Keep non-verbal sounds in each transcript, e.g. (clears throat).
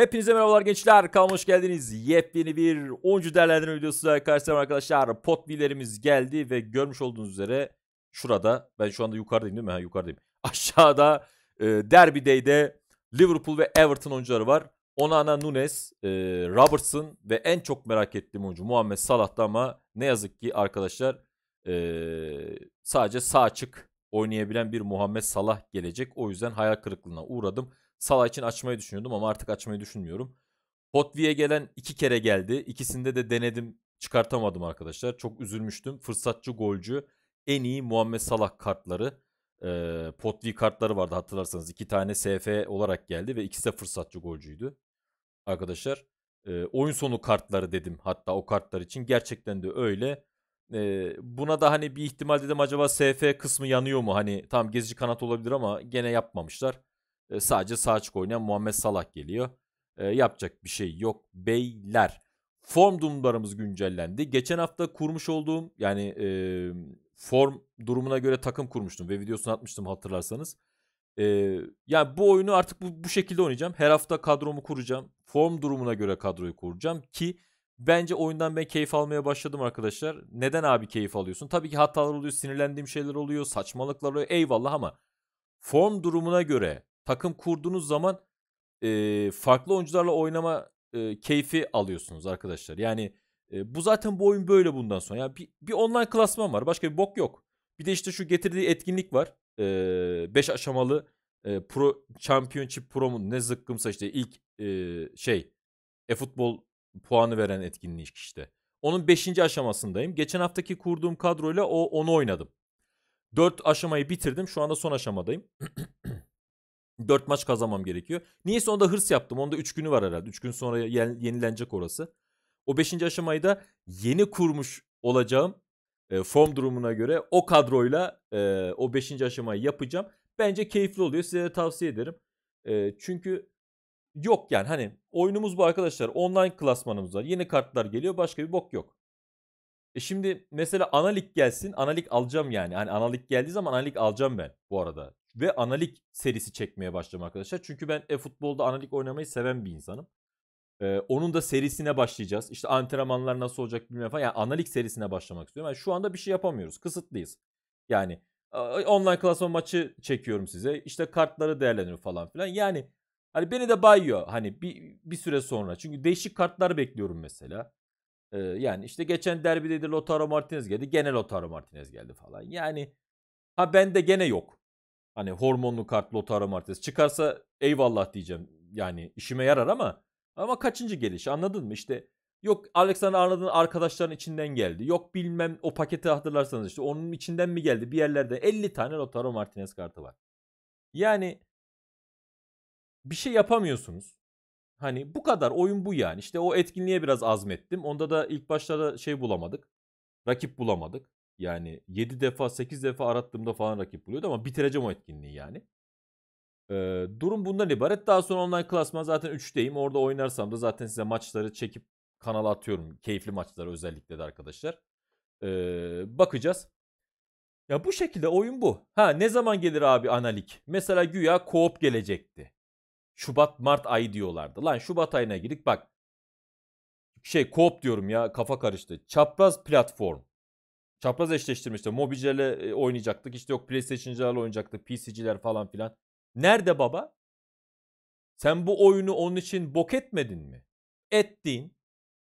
Hepinize merhabalar gençler. Kanalıma hoş geldiniz. Yepyeni bir oyuncu değerlendirme videosuyla karşınızdayım arkadaşlar. Potbilerimiz geldi ve görmüş olduğunuz üzere şurada ben şu anda yukarıdayım değil mi? Ha yukarıdayım. (laughs) Aşağıda e, Derby Day'de Liverpool ve Everton oyuncuları var. Onana Nunes, e, Robertson ve en çok merak ettiğim oyuncu Muhammed Salah'ta ama ne yazık ki arkadaşlar e, sadece sağ çık oynayabilen bir Muhammed Salah gelecek. O yüzden hayal kırıklığına uğradım. Salah için açmayı düşünüyordum ama artık açmayı düşünmüyorum. Hotvi'ye gelen iki kere geldi. İkisinde de denedim çıkartamadım arkadaşlar. Çok üzülmüştüm. Fırsatçı golcü en iyi Muhammed Salah kartları. E, ee, Potvi kartları vardı hatırlarsanız. iki tane SF olarak geldi ve ikisi de fırsatçı golcüydü. Arkadaşlar e, oyun sonu kartları dedim hatta o kartlar için. Gerçekten de öyle. E, buna da hani bir ihtimal dedim acaba SF kısmı yanıyor mu? Hani tam gezici kanat olabilir ama gene yapmamışlar. E, sadece sağ açık oynayan Muhammed Salah geliyor. E, yapacak bir şey yok beyler. Form durumlarımız güncellendi. Geçen hafta kurmuş olduğum yani e, form durumuna göre takım kurmuştum ve videosunu atmıştım hatırlarsanız. E, yani bu oyunu artık bu, bu şekilde oynayacağım. Her hafta kadromu kuracağım. Form durumuna göre kadroyu kuracağım ki Bence oyundan ben keyif almaya başladım arkadaşlar. Neden abi keyif alıyorsun? Tabii ki hatalar oluyor, sinirlendiğim şeyler oluyor, saçmalıklar oluyor. Eyvallah ama form durumuna göre takım kurduğunuz zaman e, farklı oyuncularla oynama e, keyfi alıyorsunuz arkadaşlar. Yani e, bu zaten bu oyun böyle bundan sonra. Yani bir, bir online klasman var. Başka bir bok yok. Bir de işte şu getirdiği etkinlik var. 5 e, aşamalı e, pro championship pro mu ne zıkkımsa işte ilk e, şey e-futbol puanı veren etkinlik işte. Onun 5. aşamasındayım. Geçen haftaki kurduğum kadroyla o onu oynadım. 4 aşamayı bitirdim. Şu anda son aşamadayım. (clears throat) 4 maç kazanmam gerekiyor. Niyeyse onda hırs yaptım. Onda 3 günü var herhalde. 3 gün sonra yenilenecek orası. O 5. aşamayı da yeni kurmuş olacağım e, form durumuna göre o kadroyla e, o 5. aşamayı yapacağım. Bence keyifli oluyor. Size de tavsiye ederim. E, çünkü yok yani hani oyunumuz bu arkadaşlar. Online klasmanımız var. Yeni kartlar geliyor. Başka bir bok yok. E şimdi mesela analik gelsin. Analik alacağım yani. Hani analik geldiği zaman analik alacağım ben bu arada ve analik serisi çekmeye başlayacağım arkadaşlar. Çünkü ben e-futbolda analik oynamayı seven bir insanım. Ee, onun da serisine başlayacağız. İşte antrenmanlar nasıl olacak bilmem falan. Yani analik serisine başlamak istiyorum. Yani şu anda bir şey yapamıyoruz. Kısıtlıyız. Yani online klasman maçı çekiyorum size. İşte kartları değerlendiriyor falan filan. Yani hani beni de bayıyor hani bir, bir süre sonra. Çünkü değişik kartlar bekliyorum mesela. Ee, yani işte geçen derbide de Lotaro Martinez geldi. Gene Lotaro Martinez geldi falan. Yani ha bende gene yok. Hani hormonlu kart Lotto Aromartes çıkarsa eyvallah diyeceğim. Yani işime yarar ama ama kaçıncı geliş anladın mı? işte yok Alexander Arnold'un arkadaşların içinden geldi. Yok bilmem o paketi hatırlarsanız işte onun içinden mi geldi? Bir yerlerde 50 tane Lotaro Martinez kartı var. Yani bir şey yapamıyorsunuz. Hani bu kadar oyun bu yani. işte o etkinliğe biraz azmettim. Onda da ilk başlarda şey bulamadık. Rakip bulamadık. Yani 7 defa 8 defa arattığımda falan rakip buluyordu ama bitireceğim o etkinliği yani. Ee, durum bundan ibaret. Daha sonra online klasman zaten 3'teyim. Orada oynarsam da zaten size maçları çekip kanala atıyorum. Keyifli maçları özellikle de arkadaşlar. Ee, bakacağız. Ya bu şekilde oyun bu. Ha ne zaman gelir abi analik? Mesela güya koop gelecekti. Şubat Mart ayı diyorlardı. Lan Şubat ayına girdik bak. Şey koop diyorum ya kafa karıştı. Çapraz platform çapraz eşleştirmişti. Mobicel'e e, oynayacaktık. İşte yok PlayStation'cılarla oynayacaktık. PC'ciler falan filan. Nerede baba? Sen bu oyunu onun için bok etmedin mi? Ettin.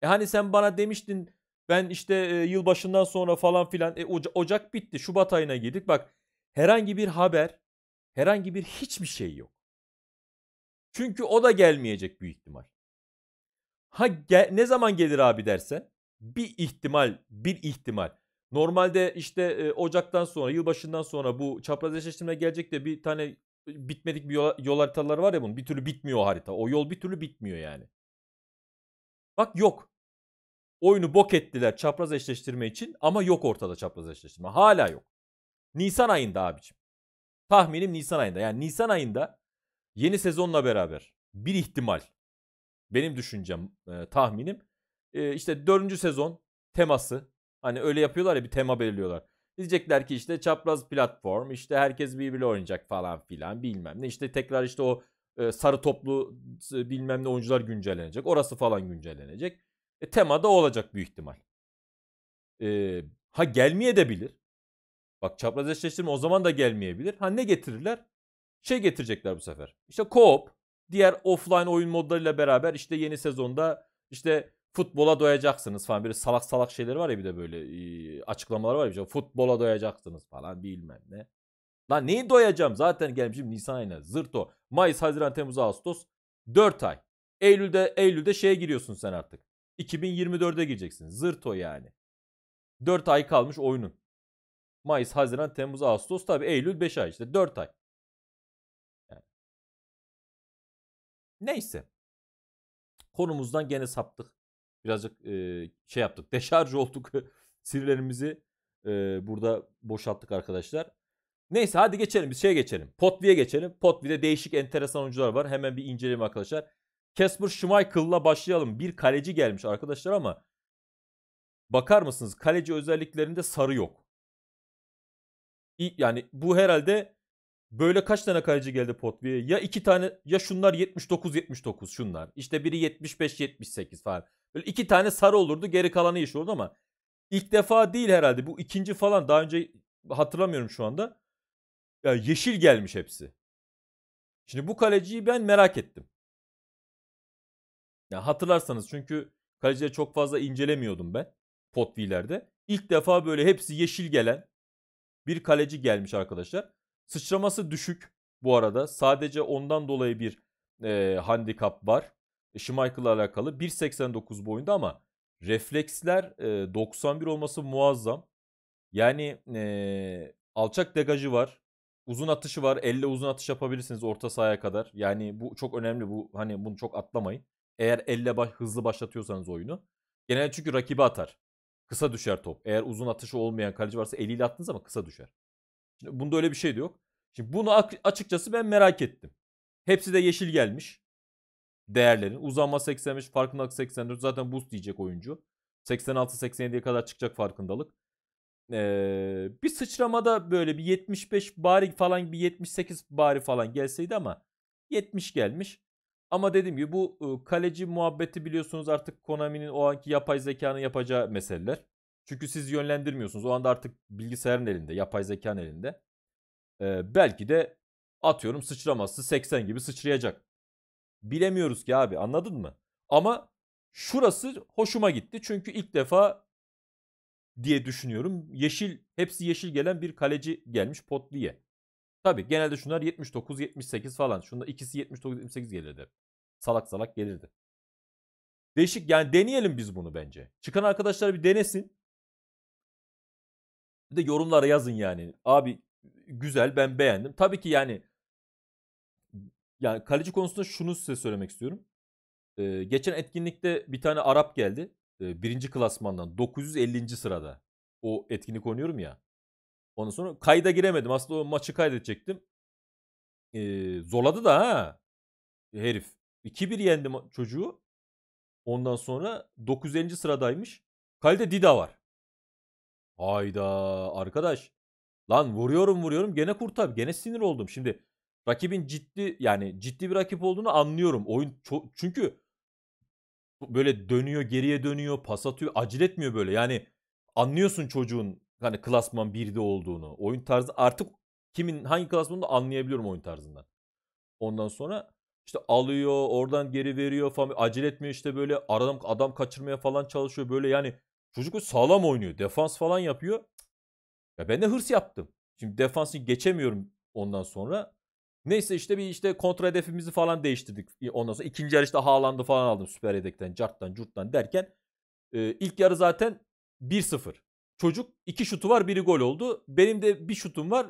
E hani sen bana demiştin ben işte e, yılbaşından sonra falan filan e, Oca- Ocak bitti. Şubat ayına girdik. Bak herhangi bir haber, herhangi bir hiçbir şey yok. Çünkü o da gelmeyecek büyük ihtimal. Ha gel- ne zaman gelir abi dersen bir ihtimal, bir ihtimal. Normalde işte e, Ocak'tan sonra, yılbaşından sonra bu çapraz eşleştirme gelecek de bir tane bitmedik bir yol, yol haritaları var ya bunun. Bir türlü bitmiyor o harita. O yol bir türlü bitmiyor yani. Bak yok. Oyunu bok ettiler çapraz eşleştirme için ama yok ortada çapraz eşleştirme. Hala yok. Nisan ayında abicim. Tahminim Nisan ayında. Yani Nisan ayında yeni sezonla beraber bir ihtimal benim düşüncem, e, tahminim e, işte dördüncü sezon teması Hani öyle yapıyorlar ya bir tema belirliyorlar. Diyecekler ki işte çapraz platform, işte herkes birbiriyle oynayacak falan filan bilmem ne. İşte tekrar işte o e, sarı toplu e, bilmem ne oyuncular güncellenecek. Orası falan güncellenecek. E, tema da olacak büyük ihtimal. E, ha gelmeye de bilir. Bak çapraz eşleştirme o zaman da gelmeyebilir. Ha ne getirirler? Şey getirecekler bu sefer. İşte co-op, diğer offline oyun modlarıyla beraber işte yeni sezonda işte futbola doyacaksınız falan. Böyle salak salak şeyler var ya bir de böyle e, açıklamalar var ya. Şey. futbola doyacaksınız falan bilmem ne. Lan neyi doyacağım? Zaten gelmişim Nisan ayına. Zırt Mayıs, Haziran, Temmuz, Ağustos. 4 ay. Eylül'de Eylül'de şeye giriyorsun sen artık. 2024'e gireceksin. Zırt yani. 4 ay kalmış oyunun. Mayıs, Haziran, Temmuz, Ağustos. Tabii Eylül 5 ay işte. 4 ay. Yani. Neyse. Konumuzdan gene saptık birazcık e, şey yaptık. (laughs) Deşarj olduk. Sinirlerimizi e, burada boşalttık arkadaşlar. Neyse hadi geçelim biz şeye geçelim. Potvi'ye geçelim. Potvi'de değişik enteresan oyuncular var. Hemen bir inceleyelim arkadaşlar. Casper Schmeichel'la başlayalım. Bir kaleci gelmiş arkadaşlar ama bakar mısınız kaleci özelliklerinde sarı yok. Yani bu herhalde böyle kaç tane kaleci geldi Potvi'ye? Ya iki tane ya şunlar 79-79 şunlar. İşte biri 75-78 falan. Böyle iki tane sarı olurdu geri kalanı yeşil olurdu ama ilk defa değil herhalde. Bu ikinci falan daha önce hatırlamıyorum şu anda. Ya yeşil gelmiş hepsi. Şimdi bu kaleciyi ben merak ettim. Ya hatırlarsanız çünkü kalecileri çok fazla incelemiyordum ben potvilerde. İlk defa böyle hepsi yeşil gelen bir kaleci gelmiş arkadaşlar. Sıçraması düşük bu arada. Sadece ondan dolayı bir e, handikap var. E, Schmeichel'la alakalı. 1.89 boyunda ama refleksler 91 e, olması muazzam. Yani e, alçak degajı var. Uzun atışı var. Elle uzun atış yapabilirsiniz orta sahaya kadar. Yani bu çok önemli. Bu hani bunu çok atlamayın. Eğer elle baş, hızlı başlatıyorsanız oyunu. Genelde çünkü rakibi atar. Kısa düşer top. Eğer uzun atışı olmayan kaleci varsa eliyle attınız ama kısa düşer. Şimdi bunda öyle bir şey de yok. Şimdi bunu açıkçası ben merak ettim. Hepsi de yeşil gelmiş değerlerin. Uzanma 85, farkındalık 84. Zaten boost diyecek oyuncu. 86-87'ye kadar çıkacak farkındalık. Ee, bir sıçramada böyle bir 75 bari falan bir 78 bari falan gelseydi ama 70 gelmiş. Ama dediğim gibi bu kaleci muhabbeti biliyorsunuz artık Konami'nin o anki yapay zekanın yapacağı meseleler. Çünkü siz yönlendirmiyorsunuz. O anda artık bilgisayarın elinde, yapay zekanın elinde. Ee, belki de atıyorum sıçraması 80 gibi sıçrayacak. Bilemiyoruz ki abi anladın mı? Ama şurası hoşuma gitti. Çünkü ilk defa diye düşünüyorum. Yeşil, hepsi yeşil gelen bir kaleci gelmiş Potli'ye. Tabi genelde şunlar 79-78 falan. Şunda ikisi 79-78 gelirdi. Salak salak gelirdi. Değişik yani deneyelim biz bunu bence. Çıkan arkadaşlar bir denesin. Bir de yorumlara yazın yani. Abi güzel ben beğendim. Tabii ki yani yani kaleci konusunda şunu size söylemek istiyorum. Ee, geçen etkinlikte bir tane Arap geldi. Ee, birinci klasmandan 950. sırada. O etkinlik oynuyorum ya. Ondan sonra kayda giremedim. Aslında o maçı kaydedecektim. Ee, zorladı da ha herif. 2-1 yendi çocuğu. Ondan sonra 950. sıradaymış. Kalede Dida var. Hayda arkadaş. Lan vuruyorum vuruyorum gene kurtar. Gene sinir oldum. Şimdi rakibin ciddi yani ciddi bir rakip olduğunu anlıyorum. Oyun çok, çünkü böyle dönüyor geriye dönüyor pas atıyor acele etmiyor böyle yani anlıyorsun çocuğun hani klasman 1'de olduğunu. Oyun tarzı artık kimin hangi Klasman'da anlayabiliyorum oyun tarzından. Ondan sonra işte alıyor oradan geri veriyor falan acele etmiyor işte böyle adam, adam kaçırmaya falan çalışıyor böyle yani çocuk sağlam oynuyor defans falan yapıyor. Ya ben de hırs yaptım. Şimdi defansı geçemiyorum ondan sonra. Neyse işte bir işte kontra hedefimizi falan değiştirdik. Ondan sonra ikinci yarı işte Haaland'ı falan aldım süper yedekten, carttan, curttan derken. E, ilk yarı zaten 1-0. Çocuk iki şutu var biri gol oldu. Benim de bir şutum var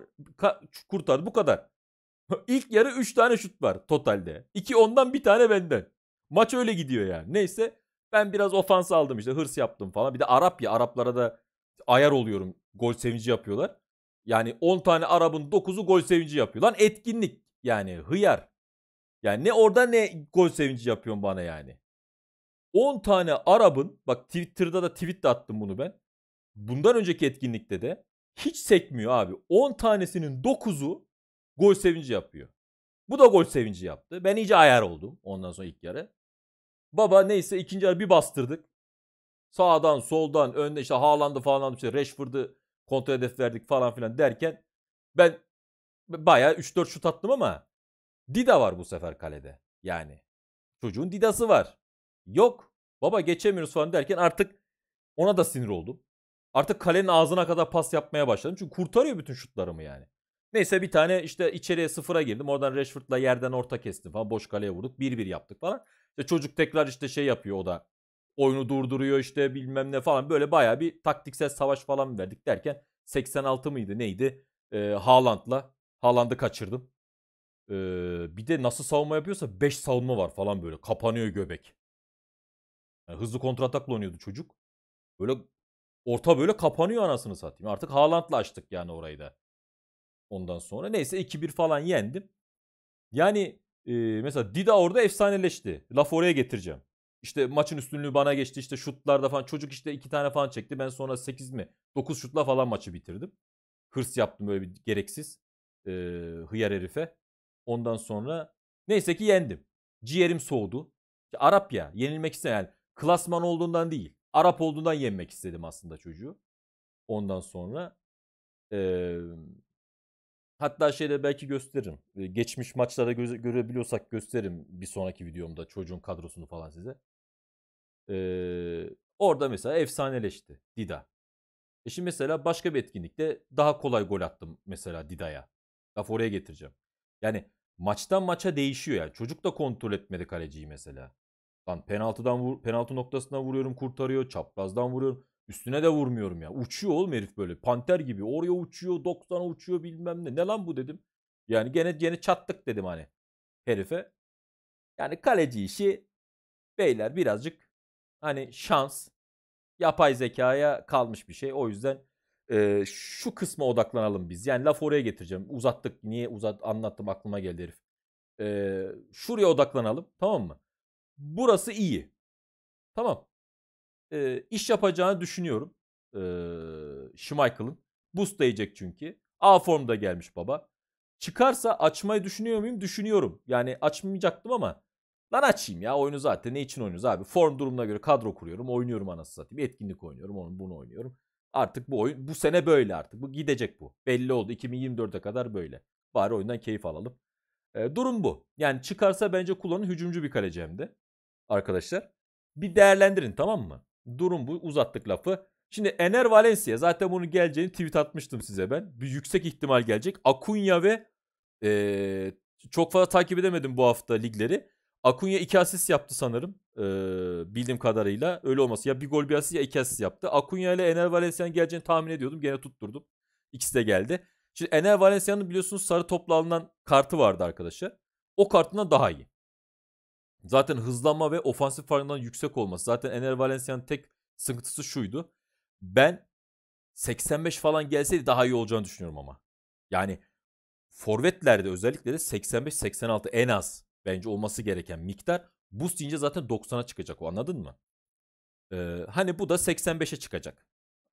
kurtardı bu kadar. (laughs) İlk yarı 3 tane şut var totalde. 2 ondan bir tane benden. Maç öyle gidiyor yani. Neyse ben biraz ofans aldım işte hırs yaptım falan. Bir de Arap ya Araplara da ayar oluyorum. Gol sevinci yapıyorlar. Yani 10 tane Arap'ın 9'u gol sevinci yapıyor. Lan etkinlik yani hıyar. Yani ne orada ne gol sevinci yapıyorsun bana yani. 10 tane Arap'ın bak Twitter'da da tweet de attım bunu ben. Bundan önceki etkinlikte de hiç sekmiyor abi. 10 tanesinin 9'u gol sevinci yapıyor. Bu da gol sevinci yaptı. Ben iyice ayar oldum ondan sonra ilk yarı. Baba neyse ikinci yarı bir bastırdık. Sağdan soldan önde işte Haaland'ı falan işte Rashford'ı kontrol hedef verdik falan filan derken ben baya 3-4 şut attım ama Dida var bu sefer kalede. Yani çocuğun Didası var. Yok baba geçemiyoruz falan derken artık ona da sinir oldum. Artık kalenin ağzına kadar pas yapmaya başladım. Çünkü kurtarıyor bütün şutlarımı yani. Neyse bir tane işte içeriye sıfıra girdim. Oradan Rashford'la yerden orta kestim falan. Boş kaleye vurduk. bir bir yaptık falan. İşte çocuk tekrar işte şey yapıyor o da. Oyunu durduruyor işte bilmem ne falan. Böyle baya bir taktiksel savaş falan verdik derken 86 mıydı neydi? E, Haaland'la Haaland'ı kaçırdım. Ee, bir de nasıl savunma yapıyorsa 5 savunma var falan böyle. Kapanıyor göbek. Yani hızlı kontratakla oynuyordu çocuk. Böyle orta böyle kapanıyor anasını satayım. Artık Haaland'la açtık yani orayı da. Ondan sonra neyse 2-1 falan yendim. Yani e, mesela Dida orada efsaneleşti. Laf oraya getireceğim. İşte maçın üstünlüğü bana geçti. İşte şutlarda falan çocuk işte 2 tane falan çekti. Ben sonra 8 mi 9 şutla falan maçı bitirdim. Hırs yaptım böyle bir gereksiz e, hıyar herife. Ondan sonra neyse ki yendim. Ciğerim soğudu. İşte Arap ya yenilmek istedim. Yani klasman olduğundan değil. Arap olduğundan yenmek istedim aslında çocuğu. Ondan sonra e, hatta şeyde belki gösteririm. E, geçmiş maçlara göz, görebiliyorsak gösteririm bir sonraki videomda çocuğun kadrosunu falan size. E, orada mesela efsaneleşti Dida. E şimdi mesela başka bir etkinlikte daha kolay gol attım mesela Dida'ya. Laf oraya getireceğim. Yani maçtan maça değişiyor ya. Çocuk da kontrol etmedi kaleciyi mesela. Lan penaltıdan vur, penaltı noktasına vuruyorum kurtarıyor. Çaprazdan vuruyorum. Üstüne de vurmuyorum ya. Uçuyor oğlum herif böyle. Panter gibi. Oraya uçuyor, 90'a uçuyor bilmem ne. Ne lan bu dedim. Yani gene gene çattık dedim hani herife. Yani kaleci işi beyler birazcık hani şans, yapay zekaya kalmış bir şey. O yüzden e, şu kısma odaklanalım biz. Yani laf oraya getireceğim. Uzattık. Niye uzat anlattım aklıma geldi herif. E, şuraya odaklanalım. Tamam mı? Burası iyi. Tamam. E, iş yapacağını düşünüyorum. E, Schmeichel'ın. Boost diyecek çünkü. A formda gelmiş baba. Çıkarsa açmayı düşünüyor muyum? Düşünüyorum. Yani açmayacaktım ama lan açayım ya oyunu zaten. Ne için oynuyoruz abi? Form durumuna göre kadro kuruyorum. Oynuyorum anasını satayım. Etkinlik oynuyorum. onun bunu oynuyorum. Artık bu oyun bu sene böyle artık. Bu gidecek bu. Belli oldu. 2024'e kadar böyle. Bari oyundan keyif alalım. E, durum bu. Yani çıkarsa bence kullanın hücumcu bir kaleci hem de. Arkadaşlar. Bir değerlendirin tamam mı? Durum bu. Uzattık lafı. Şimdi Ener Valencia zaten bunun geleceğini tweet atmıştım size ben. Bir yüksek ihtimal gelecek. Akunya ve e, çok fazla takip edemedim bu hafta ligleri. Akunya 2 asist yaptı sanırım. Ee, bildiğim kadarıyla öyle olması. Ya bir gol bir asist ya iki asist yaptı. Akunya ile Ener Valencia'nın geleceğini tahmin ediyordum. Gene tutturdum. İkisi de geldi. Şimdi Ener Valencia'nın biliyorsunuz sarı topla alınan kartı vardı arkadaşlar. O kartından daha iyi. Zaten hızlanma ve ofansif farkından yüksek olması. Zaten Ener Valencia'nın tek sıkıntısı şuydu. Ben 85 falan gelseydi daha iyi olacağını düşünüyorum ama. Yani forvetlerde özellikle de 85-86 en az bence olması gereken miktar. Boost ince zaten 90'a çıkacak o anladın mı? Ee, hani bu da 85'e çıkacak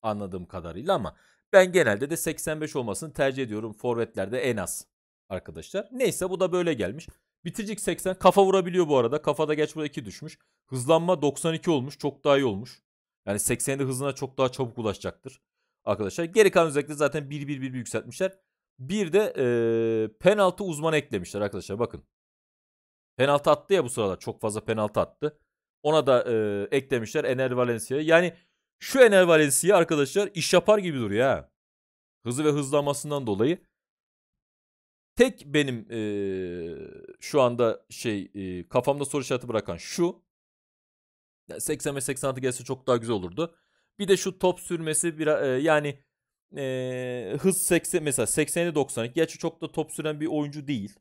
anladığım kadarıyla ama ben genelde de 85 olmasını tercih ediyorum. Forvetlerde en az arkadaşlar. Neyse bu da böyle gelmiş. Bitiricik 80 kafa vurabiliyor bu arada. Kafada geç bu 2 düşmüş. Hızlanma 92 olmuş. Çok daha iyi olmuş. Yani 80'de hızına çok daha çabuk ulaşacaktır. Arkadaşlar geri kalan özellikle zaten 1-1-1 yükseltmişler. Bir de e, penaltı uzmanı eklemişler arkadaşlar bakın. Penaltı attı ya bu sırada. Çok fazla penaltı attı. Ona da e, eklemişler Ener Valencia. Yani şu Ener Valencia arkadaşlar iş yapar gibi duruyor ha. Hızı ve hızlanmasından dolayı. Tek benim e, şu anda şey e, kafamda soru işareti bırakan şu. 80 ve 86 gelse çok daha güzel olurdu. Bir de şu top sürmesi biraz e, yani e, hız 80 mesela 80'li 92 gerçi çok da top süren bir oyuncu değil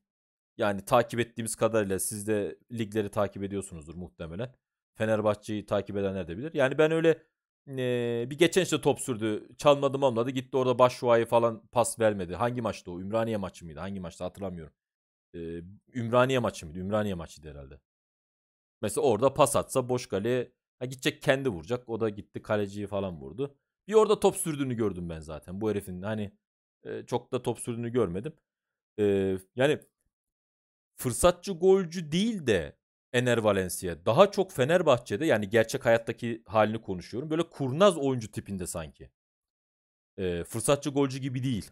yani takip ettiğimiz kadarıyla siz de ligleri takip ediyorsunuzdur muhtemelen. Fenerbahçe'yi takip edenler de bilir. Yani ben öyle e, bir geçen işte top sürdü. Çalmadı mamladı. Gitti orada Başşuay'ı falan pas vermedi. Hangi maçtı o? Ümraniye maçı mıydı? Hangi maçtı hatırlamıyorum. E, Ümraniye maçı mıydı? Ümraniye maçıydı herhalde. Mesela orada pas atsa boş kaleye ha, gidecek kendi vuracak. O da gitti kaleciyi falan vurdu. Bir orada top sürdüğünü gördüm ben zaten. Bu herifin hani e, çok da top sürdüğünü görmedim. E, yani fırsatçı golcü değil de Ener Valencia daha çok Fenerbahçe'de yani gerçek hayattaki halini konuşuyorum. Böyle kurnaz oyuncu tipinde sanki. Ee, fırsatçı golcü gibi değil.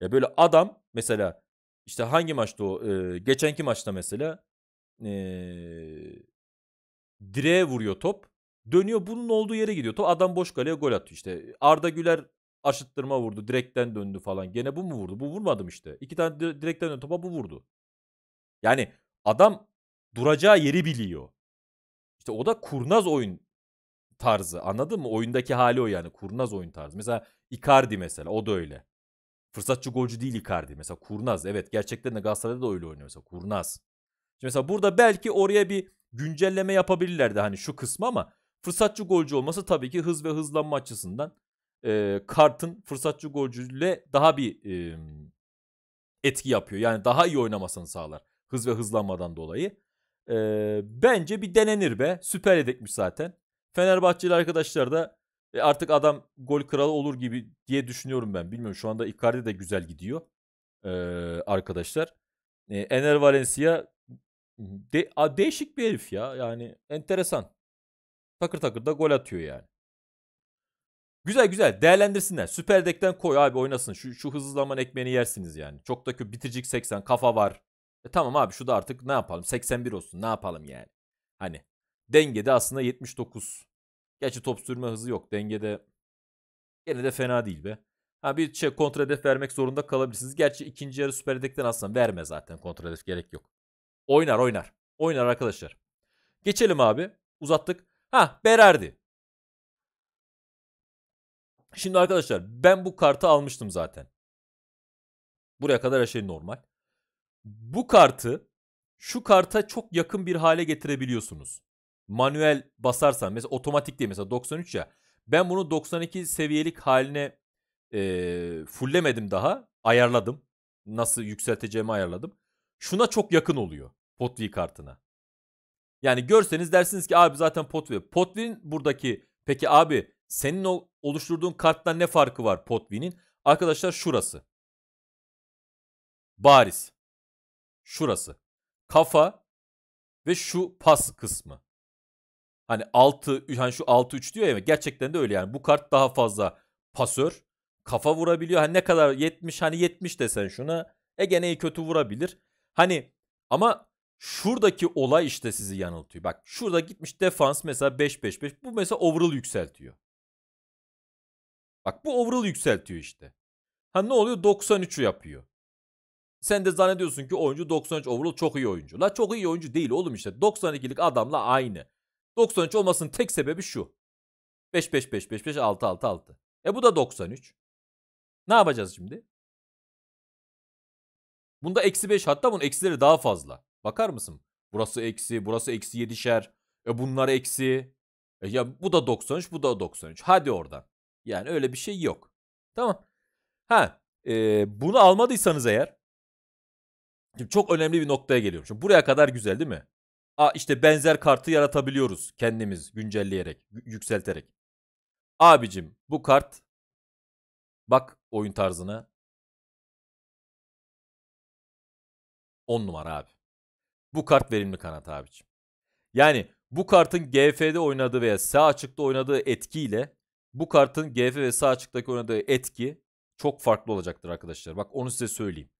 Ya böyle adam mesela işte hangi maçta o? Ee, geçenki maçta mesela ee, direğe vuruyor top. Dönüyor bunun olduğu yere gidiyor. Top adam boş kaleye gol atıyor işte. Arda Güler aşıttırma vurdu. Direkten döndü falan. Gene bu mu vurdu? Bu vurmadım işte. İki tane direkten döndü topa bu vurdu. Yani adam duracağı yeri biliyor. İşte o da kurnaz oyun tarzı. Anladın mı? Oyundaki hali o yani. Kurnaz oyun tarzı. Mesela Icardi mesela o da öyle. Fırsatçı golcü değil Icardi. Mesela kurnaz. Evet gerçekten de Galatasaray'da da öyle oynuyor mesela. Kurnaz. Şimdi mesela burada belki oraya bir güncelleme yapabilirlerdi hani şu kısmı ama fırsatçı golcü olması tabii ki hız ve hızlanma açısından e, Kart'ın fırsatçı golcüyle daha bir e, etki yapıyor. Yani daha iyi oynamasını sağlar. Hız ve hızlanmadan dolayı. E, bence bir denenir be. Süper yedekmiş zaten. Fenerbahçeli arkadaşlar da e, artık adam gol kralı olur gibi diye düşünüyorum ben. Bilmiyorum şu anda Icardi de güzel gidiyor e, arkadaşlar. E, Ener Valencia de, a, değişik bir herif ya. Yani enteresan. Takır takır da gol atıyor yani. Güzel güzel değerlendirsinler. Süper Dek'ten koy abi oynasın. Şu, şu hızlı zaman ekmeğini yersiniz yani. Çok da kötü bitiricik 80 kafa var. E tamam abi şu da artık ne yapalım 81 olsun ne yapalım yani. Hani dengede aslında 79. Gerçi top sürme hızı yok dengede. Gene de fena değil be. Ha bir şey kontra hedef vermek zorunda kalabilirsiniz. Gerçi ikinci yarı Süper Lig'den aslında verme zaten kontra hedef gerek yok. Oynar oynar. Oynar arkadaşlar. Geçelim abi. Uzattık. Ha Berardi. Şimdi arkadaşlar ben bu kartı almıştım zaten. Buraya kadar her şey normal. Bu kartı şu karta çok yakın bir hale getirebiliyorsunuz. Manuel basarsan mesela otomatik diye mesela 93 ya. Ben bunu 92 seviyelik haline e, fulllemedim daha. Ayarladım. Nasıl yükselteceğimi ayarladım. Şuna çok yakın oluyor. Potvi kartına. Yani görseniz dersiniz ki abi zaten Potvi. Potvi'nin buradaki peki abi senin o oluşturduğun karttan ne farkı var Potvin'in? Arkadaşlar şurası. Baris, Şurası. Kafa ve şu pas kısmı. Hani 6 hani şu 6 3 diyor ya gerçekten de öyle yani. Bu kart daha fazla pasör, kafa vurabiliyor. Hani ne kadar 70 hani 70 desen şuna e gene iyi kötü vurabilir. Hani ama şuradaki olay işte sizi yanıltıyor. Bak şurada gitmiş defans mesela 5-5-5 bu mesela overall yükseltiyor. Bak bu overall yükseltiyor işte. Ha ne oluyor? 93'ü yapıyor. Sen de zannediyorsun ki oyuncu 93 overall çok iyi oyuncu. La çok iyi oyuncu değil oğlum işte. 92'lik adamla aynı. 93 olmasının tek sebebi şu. 5 5 5 5 5 6 6 6. E bu da 93. Ne yapacağız şimdi? Bunda eksi 5 hatta bunun eksileri daha fazla. Bakar mısın? Burası eksi, burası eksi 7'şer. E bunlar eksi. E ya bu da 93, bu da 93. Hadi oradan. Yani öyle bir şey yok. Tamam. Ha e, bunu almadıysanız eğer şimdi çok önemli bir noktaya geliyorum. Şimdi buraya kadar güzel değil mi? A, işte benzer kartı yaratabiliyoruz kendimiz güncelleyerek, yükselterek. Abicim bu kart bak oyun tarzına 10 numara abi. Bu kart verimli kanat abicim. Yani bu kartın GF'de oynadığı veya sağ açıkta oynadığı etkiyle bu kartın GF ve sağ açıktaki oynadığı etki çok farklı olacaktır arkadaşlar. Bak onu size söyleyeyim.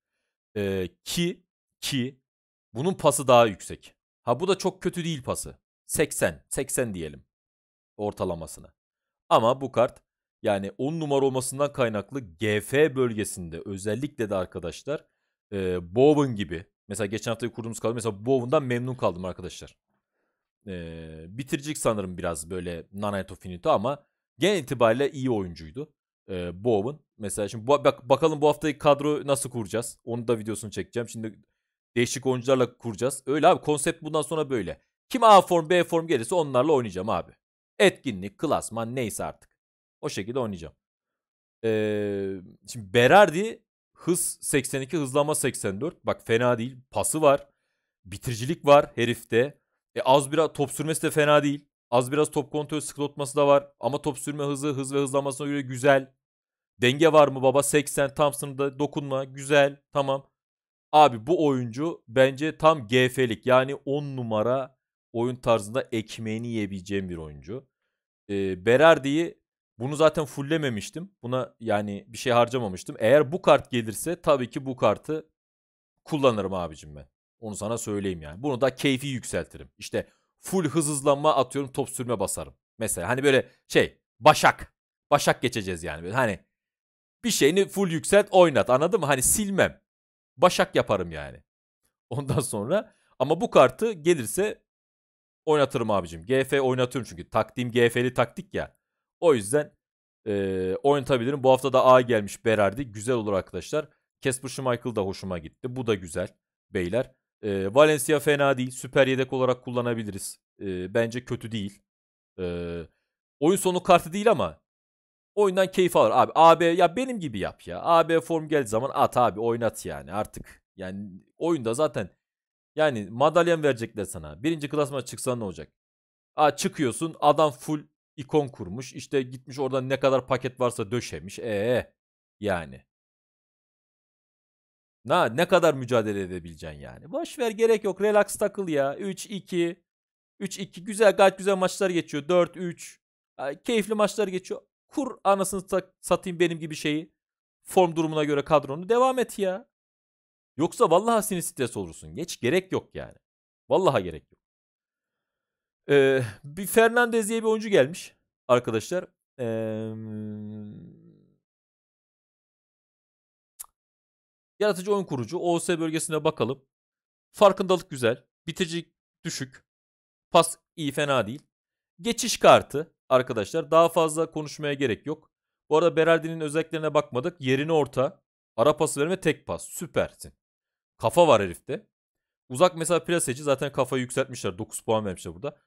Ee, ki ki bunun pası daha yüksek. Ha bu da çok kötü değil pası. 80, 80 diyelim ortalamasına. Ama bu kart yani 10 numara olmasından kaynaklı GF bölgesinde özellikle de arkadaşlar e, Bowen gibi. Mesela geçen haftayı kurduğumuz kaldı. Mesela Bowen'dan memnun kaldım arkadaşlar. E, bitirecek sanırım biraz böyle Nanite of ama genel itibariyle iyi oyuncuydu. E, Bowen. Mesela şimdi bu, bak, bakalım bu haftaki kadro nasıl kuracağız. Onu da videosunu çekeceğim. Şimdi değişik oyuncularla kuracağız. Öyle abi konsept bundan sonra böyle. Kim A form B form gelirse onlarla oynayacağım abi. Etkinlik, klasman neyse artık. O şekilde oynayacağım. Ee, şimdi Berardi hız 82, hızlama 84. Bak fena değil. Pası var. Bitiricilik var herifte. E, az biraz top sürmesi de fena değil. Az biraz top kontrolü sıkılatması da var. Ama top sürme hızı, hız ve hızlanmasına göre güzel. Denge var mı baba? 80 tam sınırda dokunma. Güzel. Tamam. Abi bu oyuncu bence tam GF'lik. Yani 10 numara oyun tarzında ekmeğini yiyebileceğim bir oyuncu. Ee, Berardi'yi bunu zaten fulllememiştim. Buna yani bir şey harcamamıştım. Eğer bu kart gelirse tabii ki bu kartı kullanırım abicim ben. Onu sana söyleyeyim yani. Bunu da keyfi yükseltirim. İşte full hız hızlanma atıyorum top sürme basarım. Mesela hani böyle şey başak. Başak geçeceğiz yani. hani bir şeyini full yükselt oynat anladın mı? Hani silmem. Başak yaparım yani. (laughs) Ondan sonra ama bu kartı gelirse oynatırım abicim. GF oynatıyorum çünkü taktiğim GF'li taktik ya. O yüzden e, oynatabilirim. Bu hafta da A gelmiş Berardi. Güzel olur arkadaşlar. Casper Michael da hoşuma gitti. Bu da güzel beyler. E, Valencia fena değil. Süper yedek olarak kullanabiliriz. E, bence kötü değil. E, oyun sonu kartı değil ama oyundan keyif alır abi. AB ya benim gibi yap ya. AB form geldiği zaman at abi oynat yani artık. Yani oyunda zaten yani madalyan verecekler sana. Birinci klasma çıksan ne olacak? Aa, çıkıyorsun adam full ikon kurmuş. İşte gitmiş oradan ne kadar paket varsa döşemiş. Ee yani. Na, ne kadar mücadele edebileceksin yani. Boş ver gerek yok. Relax takıl ya. 3-2. 3-2 güzel gayet güzel maçlar geçiyor. 4-3. Keyifli maçlar geçiyor. Kur anasını satayım benim gibi şeyi. Form durumuna göre kadronu devam et ya. Yoksa vallahi sinir stres olursun. Geç gerek yok yani. Vallahi gerek yok. Ee, bir Fernandez diye bir oyuncu gelmiş arkadaşlar. Ee, Yaratıcı oyun kurucu. OS bölgesine bakalım. Farkındalık güzel. Bitici düşük. Pas iyi fena değil. Geçiş kartı arkadaşlar. Daha fazla konuşmaya gerek yok. Bu arada Berardi'nin özelliklerine bakmadık. Yerini orta. Ara pası verme tek pas. Süpersin. Kafa var herifte. Uzak mesafe plaseci zaten kafayı yükseltmişler. 9 puan vermişler burada.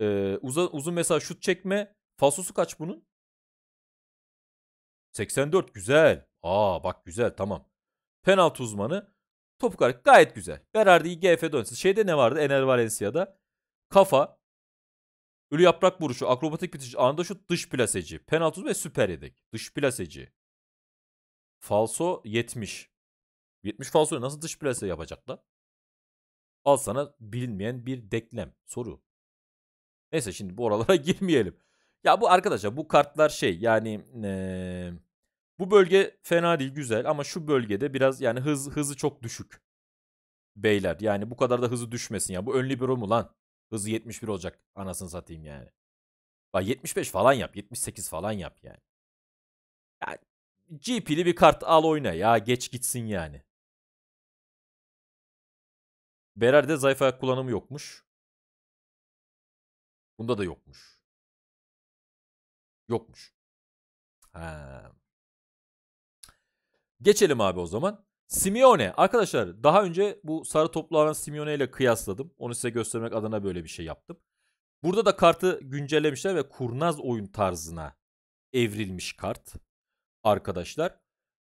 Ee, uza, uzun mesafe şut çekme. Fasosu kaç bunun? 84 güzel. Aa bak güzel tamam penaltı uzmanı. topu hareket gayet güzel. Berardi'yi GF dönse. Şeyde ne vardı Enel Valencia'da? Kafa, ölü yaprak vuruşu, akrobatik bitiş, anında şut, dış plaseci. Penaltı ve süper yedek. Dış plaseci. Falso 70. 70 falso nasıl dış plase yapacaklar? Al sana bilinmeyen bir deklem. Soru. Neyse şimdi bu oralara (laughs) girmeyelim. Ya bu arkadaşlar bu kartlar şey yani... Ee bu bölge fena değil güzel ama şu bölgede biraz yani hız hızı çok düşük. Beyler yani bu kadar da hızı düşmesin ya. Bu ön libero mu lan? Hızı 71 olacak anasını satayım yani. Bak 75 falan yap. 78 falan yap yani. yani GP'li bir kart al oyna ya. Geç gitsin yani. Berer'de zayıf ayak kullanımı yokmuş. Bunda da yokmuş. Yokmuş. Ha. Geçelim abi o zaman. Simeone. Arkadaşlar daha önce bu sarı toplu alan Simeone ile kıyasladım. Onu size göstermek adına böyle bir şey yaptım. Burada da kartı güncellemişler ve kurnaz oyun tarzına evrilmiş kart arkadaşlar.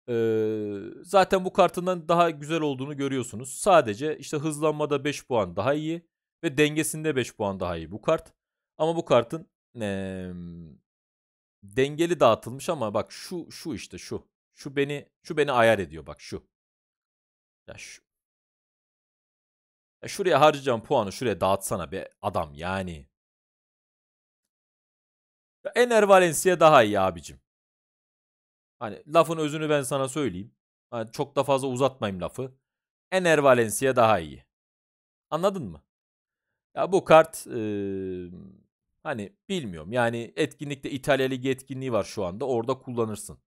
Ee, zaten bu kartından daha güzel olduğunu görüyorsunuz. Sadece işte hızlanmada 5 puan daha iyi ve dengesinde 5 puan daha iyi bu kart. Ama bu kartın ee, dengeli dağıtılmış ama bak şu şu işte şu. Şu beni şu beni ayar ediyor bak şu. Ya şu. Ya şuraya harcayacağım puanı şuraya dağıtsana be adam yani. Ya Ener Valencia daha iyi abicim. Hani lafın özünü ben sana söyleyeyim. Hani çok da fazla uzatmayayım lafı. Ener Valencia daha iyi. Anladın mı? Ya bu kart e, hani bilmiyorum. Yani etkinlikte İtalya Ligi etkinliği var şu anda. Orada kullanırsın.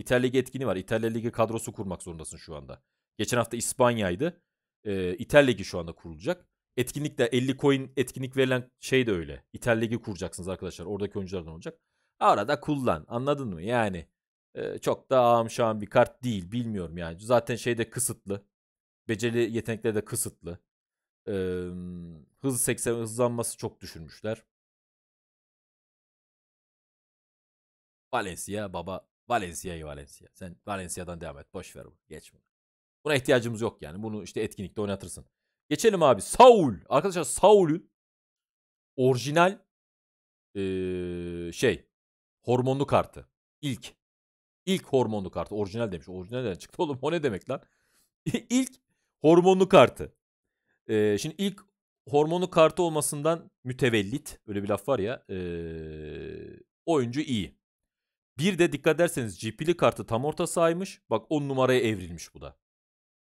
İtalya Ligi etkini var. İtalya Ligi kadrosu kurmak zorundasın şu anda. Geçen hafta İspanya'ydı. Ee, İtalya Ligi şu anda kurulacak. Etkinlik de 50 coin etkinlik verilen şey de öyle. İtalya Ligi kuracaksınız arkadaşlar. Oradaki oyunculardan olacak. Arada kullan. Anladın mı? Yani e, çok da ağam şu an bir kart değil. Bilmiyorum yani. Zaten şey de kısıtlı. Beceri yetenekleri de kısıtlı. E, hız 80 hızlanması çok düşürmüşler. Valencia baba Valencia'yı Valencia. Sen Valencia'dan devam et. Boş ver bunu. Geç bunu. Buna ihtiyacımız yok yani. Bunu işte etkinlikte oynatırsın. Geçelim abi. Saul. Arkadaşlar Saul'ün orijinal ee, şey hormonlu kartı. İlk. İlk hormonlu kartı. Orijinal demiş. Orijinalden çıktı oğlum. O ne demek lan? (laughs) İlk hormonlu kartı. Ee, şimdi ilk hormonlu kartı olmasından mütevellit. Öyle bir laf var ya. Ee, oyuncu iyi. Bir de dikkat ederseniz GP'li kartı tam orta sahaymış. Bak 10 numaraya evrilmiş bu da.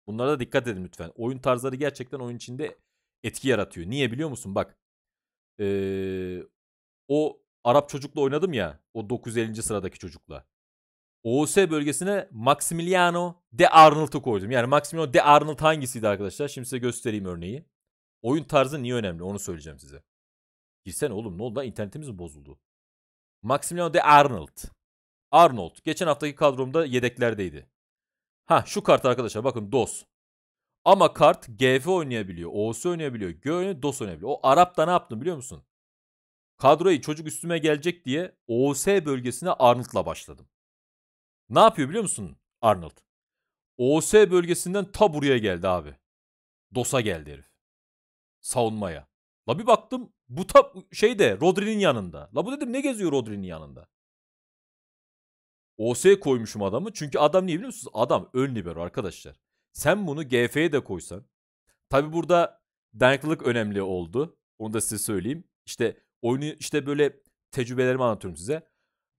Bunlara da dikkat edin lütfen. Oyun tarzları gerçekten oyun içinde etki yaratıyor. Niye biliyor musun? Bak. Ee, o Arap çocukla oynadım ya. O 950. sıradaki çocukla. OUS bölgesine Maximiliano de Arnold'u koydum. Yani Maximiliano de Arnold hangisiydi arkadaşlar? Şimdi size göstereyim örneği. Oyun tarzı niye önemli onu söyleyeceğim size. Girsene oğlum ne oldu lan internetimiz mi bozuldu? Maximiliano de Arnold. Arnold geçen haftaki kadromda yedeklerdeydi. Ha şu kart arkadaşlar bakın DOS. Ama kart GF oynayabiliyor, OS oynayabiliyor, G oynayabiliyor, DOS oynayabiliyor. O Arap da ne yaptın biliyor musun? Kadroyu çocuk üstüme gelecek diye OS bölgesine Arnold'la başladım. Ne yapıyor biliyor musun Arnold? OS bölgesinden ta buraya geldi abi. DOS'a geldi herif. Savunmaya. La bir baktım bu ta şeyde Rodri'nin yanında. La bu dedim ne geziyor Rodri'nin yanında? OS koymuşum adamı. Çünkü adam niye biliyor musunuz? Adam ön libero arkadaşlar. Sen bunu GF'ye de koysan. Tabi burada dayanıklılık önemli oldu. Onu da size söyleyeyim. İşte oyunu işte böyle tecrübelerimi anlatıyorum size.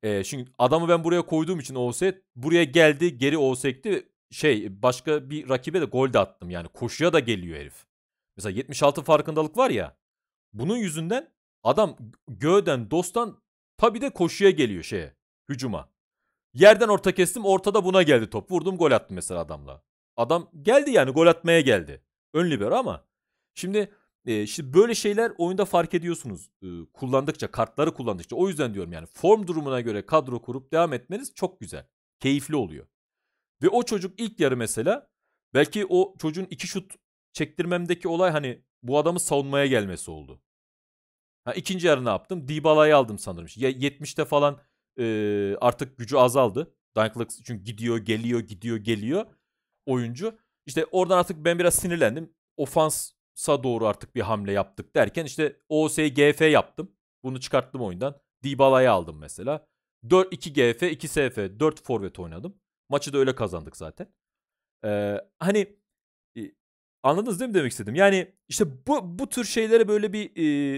E, ee, çünkü adamı ben buraya koyduğum için OS buraya geldi geri OS ekti. Şey başka bir rakibe de gol de attım yani. Koşuya da geliyor herif. Mesela 76 farkındalık var ya. Bunun yüzünden adam göğden dosttan tabi de koşuya geliyor şeye hücuma. Yerden orta kestim ortada buna geldi top. Vurdum gol attım mesela adamla. Adam geldi yani gol atmaya geldi. Ön libero ama. Şimdi e, şimdi böyle şeyler oyunda fark ediyorsunuz. E, kullandıkça, kartları kullandıkça. O yüzden diyorum yani form durumuna göre kadro kurup devam etmeniz çok güzel. Keyifli oluyor. Ve o çocuk ilk yarı mesela belki o çocuğun iki şut çektirmemdeki olay hani bu adamı savunmaya gelmesi oldu. Ha, ikinci yarı ne yaptım? Dybala'yı aldım sanırım. Ya 70'te falan e, artık gücü azaldı. Dunkirk çünkü gidiyor, geliyor, gidiyor, geliyor oyuncu. İşte oradan artık ben biraz sinirlendim. Ofansa doğru artık bir hamle yaptık derken işte OS GF yaptım. Bunu çıkarttım oyundan. Dybala'yı aldım mesela. 4 2 GF, 2 SF, 4 forvet oynadım. Maçı da öyle kazandık zaten. Ee, hani e, Anladınız değil mi demek istedim? Yani işte bu bu tür şeylere böyle bir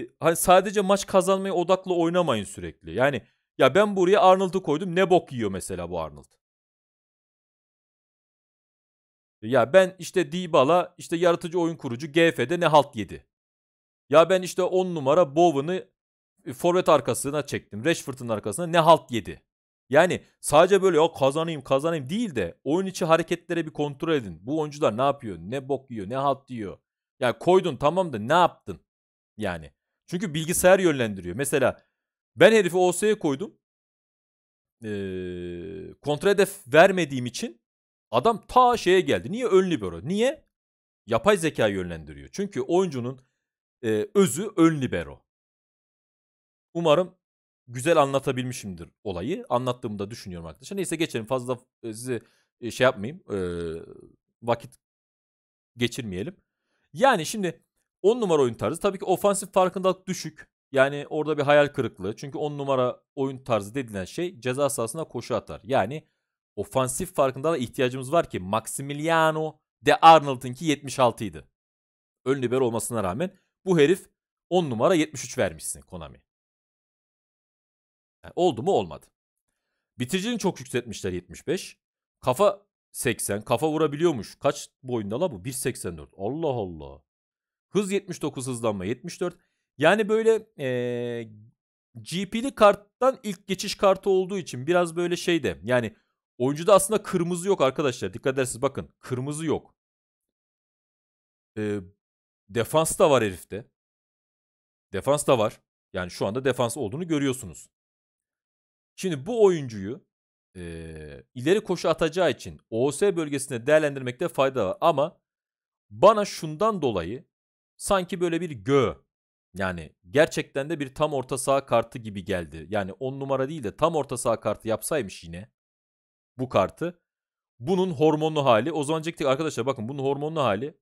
e, hani sadece maç kazanmaya odaklı oynamayın sürekli. Yani ya ben buraya Arnold'u koydum. Ne bok yiyor mesela bu Arnold? Ya ben işte Dybala, işte yaratıcı oyun kurucu GF'de ne halt yedi. Ya ben işte 10 numara Bowen'ı e, forvet arkasına çektim. Rashford'un arkasına ne halt yedi. Yani sadece böyle ya kazanayım kazanayım değil de oyun içi hareketlere bir kontrol edin. Bu oyuncular ne yapıyor? Ne bok yiyor? Ne halt yiyor? Ya koydun tamam da ne yaptın? Yani. Çünkü bilgisayar yönlendiriyor. Mesela ben herifi OS'ye koydum. Ee, kontra hedef vermediğim için adam ta şeye geldi. Niye ön libero? Niye? Yapay zeka yönlendiriyor. Çünkü oyuncunun e, özü ön libero. Umarım güzel anlatabilmişimdir olayı. Anlattığımı da düşünüyorum arkadaşlar. Neyse geçelim fazla e, sizi e, şey yapmayayım. E, vakit geçirmeyelim. Yani şimdi 10 numara oyun tarzı. Tabii ki ofansif farkındalık düşük. Yani orada bir hayal kırıklığı. Çünkü 10 numara oyun tarzı dedilen şey ceza sahasına koşu atar. Yani ofansif farkında da ihtiyacımız var ki Maximiliano de Arnold'ınki 76 idi. Ön libero olmasına rağmen bu herif 10 numara 73 vermişsin Konami. Yani oldu mu olmadı. Bitiricini çok yükseltmişler 75. Kafa 80. Kafa vurabiliyormuş. Kaç boyunda la bu? 1.84. Allah Allah. Hız 79 hızlanma 74. Yani böyle ee, GP'li karttan ilk geçiş kartı olduğu için biraz böyle şey de yani oyuncuda aslında kırmızı yok arkadaşlar. Dikkat edersiniz bakın kırmızı yok. E, defans da var herifte. Defans da var. Yani şu anda defans olduğunu görüyorsunuz. Şimdi bu oyuncuyu e, ileri koşu atacağı için OS bölgesinde değerlendirmekte fayda var. Ama bana şundan dolayı sanki böyle bir gö yani gerçekten de bir tam orta sağ kartı gibi geldi. Yani 10 numara değil de tam orta sağ kartı yapsaymış yine bu kartı. Bunun hormonlu hali. O zaman diyecektik arkadaşlar bakın bunun hormonlu hali.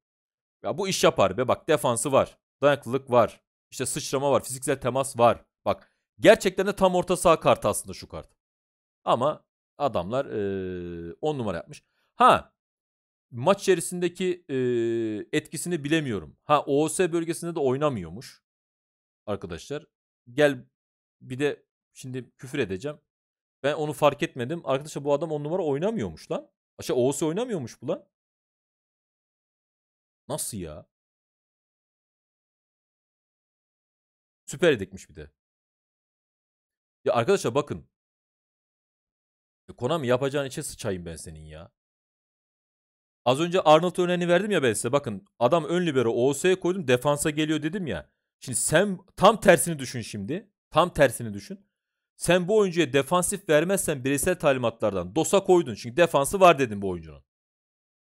Ya bu iş yapar be bak defansı var. Dayanıklılık var. İşte sıçrama var. Fiziksel temas var. Bak gerçekten de tam orta sağ kartı aslında şu kart. Ama adamlar 10 ee, numara yapmış. Ha maç içerisindeki e, etkisini bilemiyorum. Ha OOS bölgesinde de oynamıyormuş arkadaşlar. Gel bir de şimdi küfür edeceğim. Ben onu fark etmedim. Arkadaşlar bu adam on numara oynamıyormuş lan. Aşağı OOS oynamıyormuş bu lan. Nasıl ya? Süper edikmiş bir de. Ya arkadaşlar bakın. E, Konami yapacağın içe sıçayım ben senin ya. Az önce Arnold örneğini verdim ya ben size. Bakın adam ön libero OS'ye koydum defansa geliyor dedim ya. Şimdi sen tam tersini düşün şimdi. Tam tersini düşün. Sen bu oyuncuya defansif vermezsen bireysel talimatlardan dosa koydun. Çünkü defansı var dedin bu oyuncunun.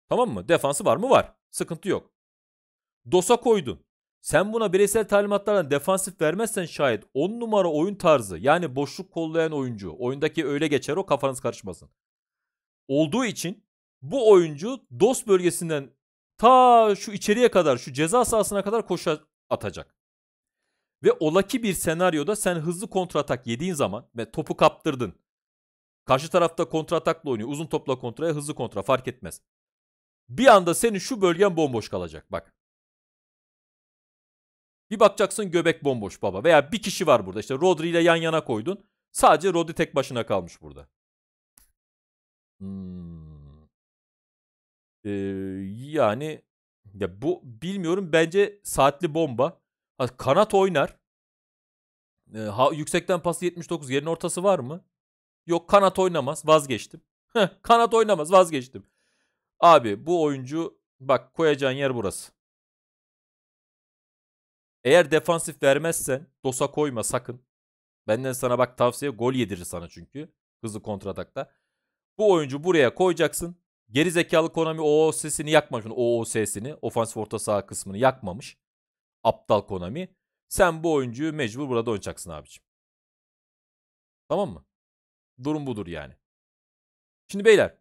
Tamam mı? Defansı var mı? Var. Sıkıntı yok. Dosa koydun. Sen buna bireysel talimatlardan defansif vermezsen şayet 10 numara oyun tarzı yani boşluk kollayan oyuncu oyundaki öyle geçer o kafanız karışmasın. Olduğu için bu oyuncu DOS bölgesinden ta şu içeriye kadar şu ceza sahasına kadar koşu atacak. Ve olaki bir senaryoda sen hızlı kontratak yediğin zaman ve topu kaptırdın. Karşı tarafta kontratakla oynuyor. Uzun topla kontraya hızlı kontra fark etmez. Bir anda senin şu bölgen bomboş kalacak bak. Bir bakacaksın göbek bomboş baba. Veya bir kişi var burada. İşte Rodri ile yan yana koydun. Sadece Rodri tek başına kalmış burada. Hmm. Ee, yani ya bu bilmiyorum bence saatli bomba. Kanat oynar. E, ha, yüksekten pası 79. Yerin ortası var mı? Yok kanat oynamaz. Vazgeçtim. (laughs) kanat oynamaz. Vazgeçtim. Abi bu oyuncu bak koyacağın yer burası. Eğer defansif vermezsen dosa koyma sakın. Benden sana bak tavsiye gol yedirir sana çünkü. Hızlı kontratakta. Bu oyuncu buraya koyacaksın. Geri zekalı Konami OOS'sini yakmamış. OOS'sini ofansif orta saha kısmını yakmamış aptal Konami. Sen bu oyuncuyu mecbur burada oynayacaksın abicim. Tamam mı? Durum budur yani. Şimdi beyler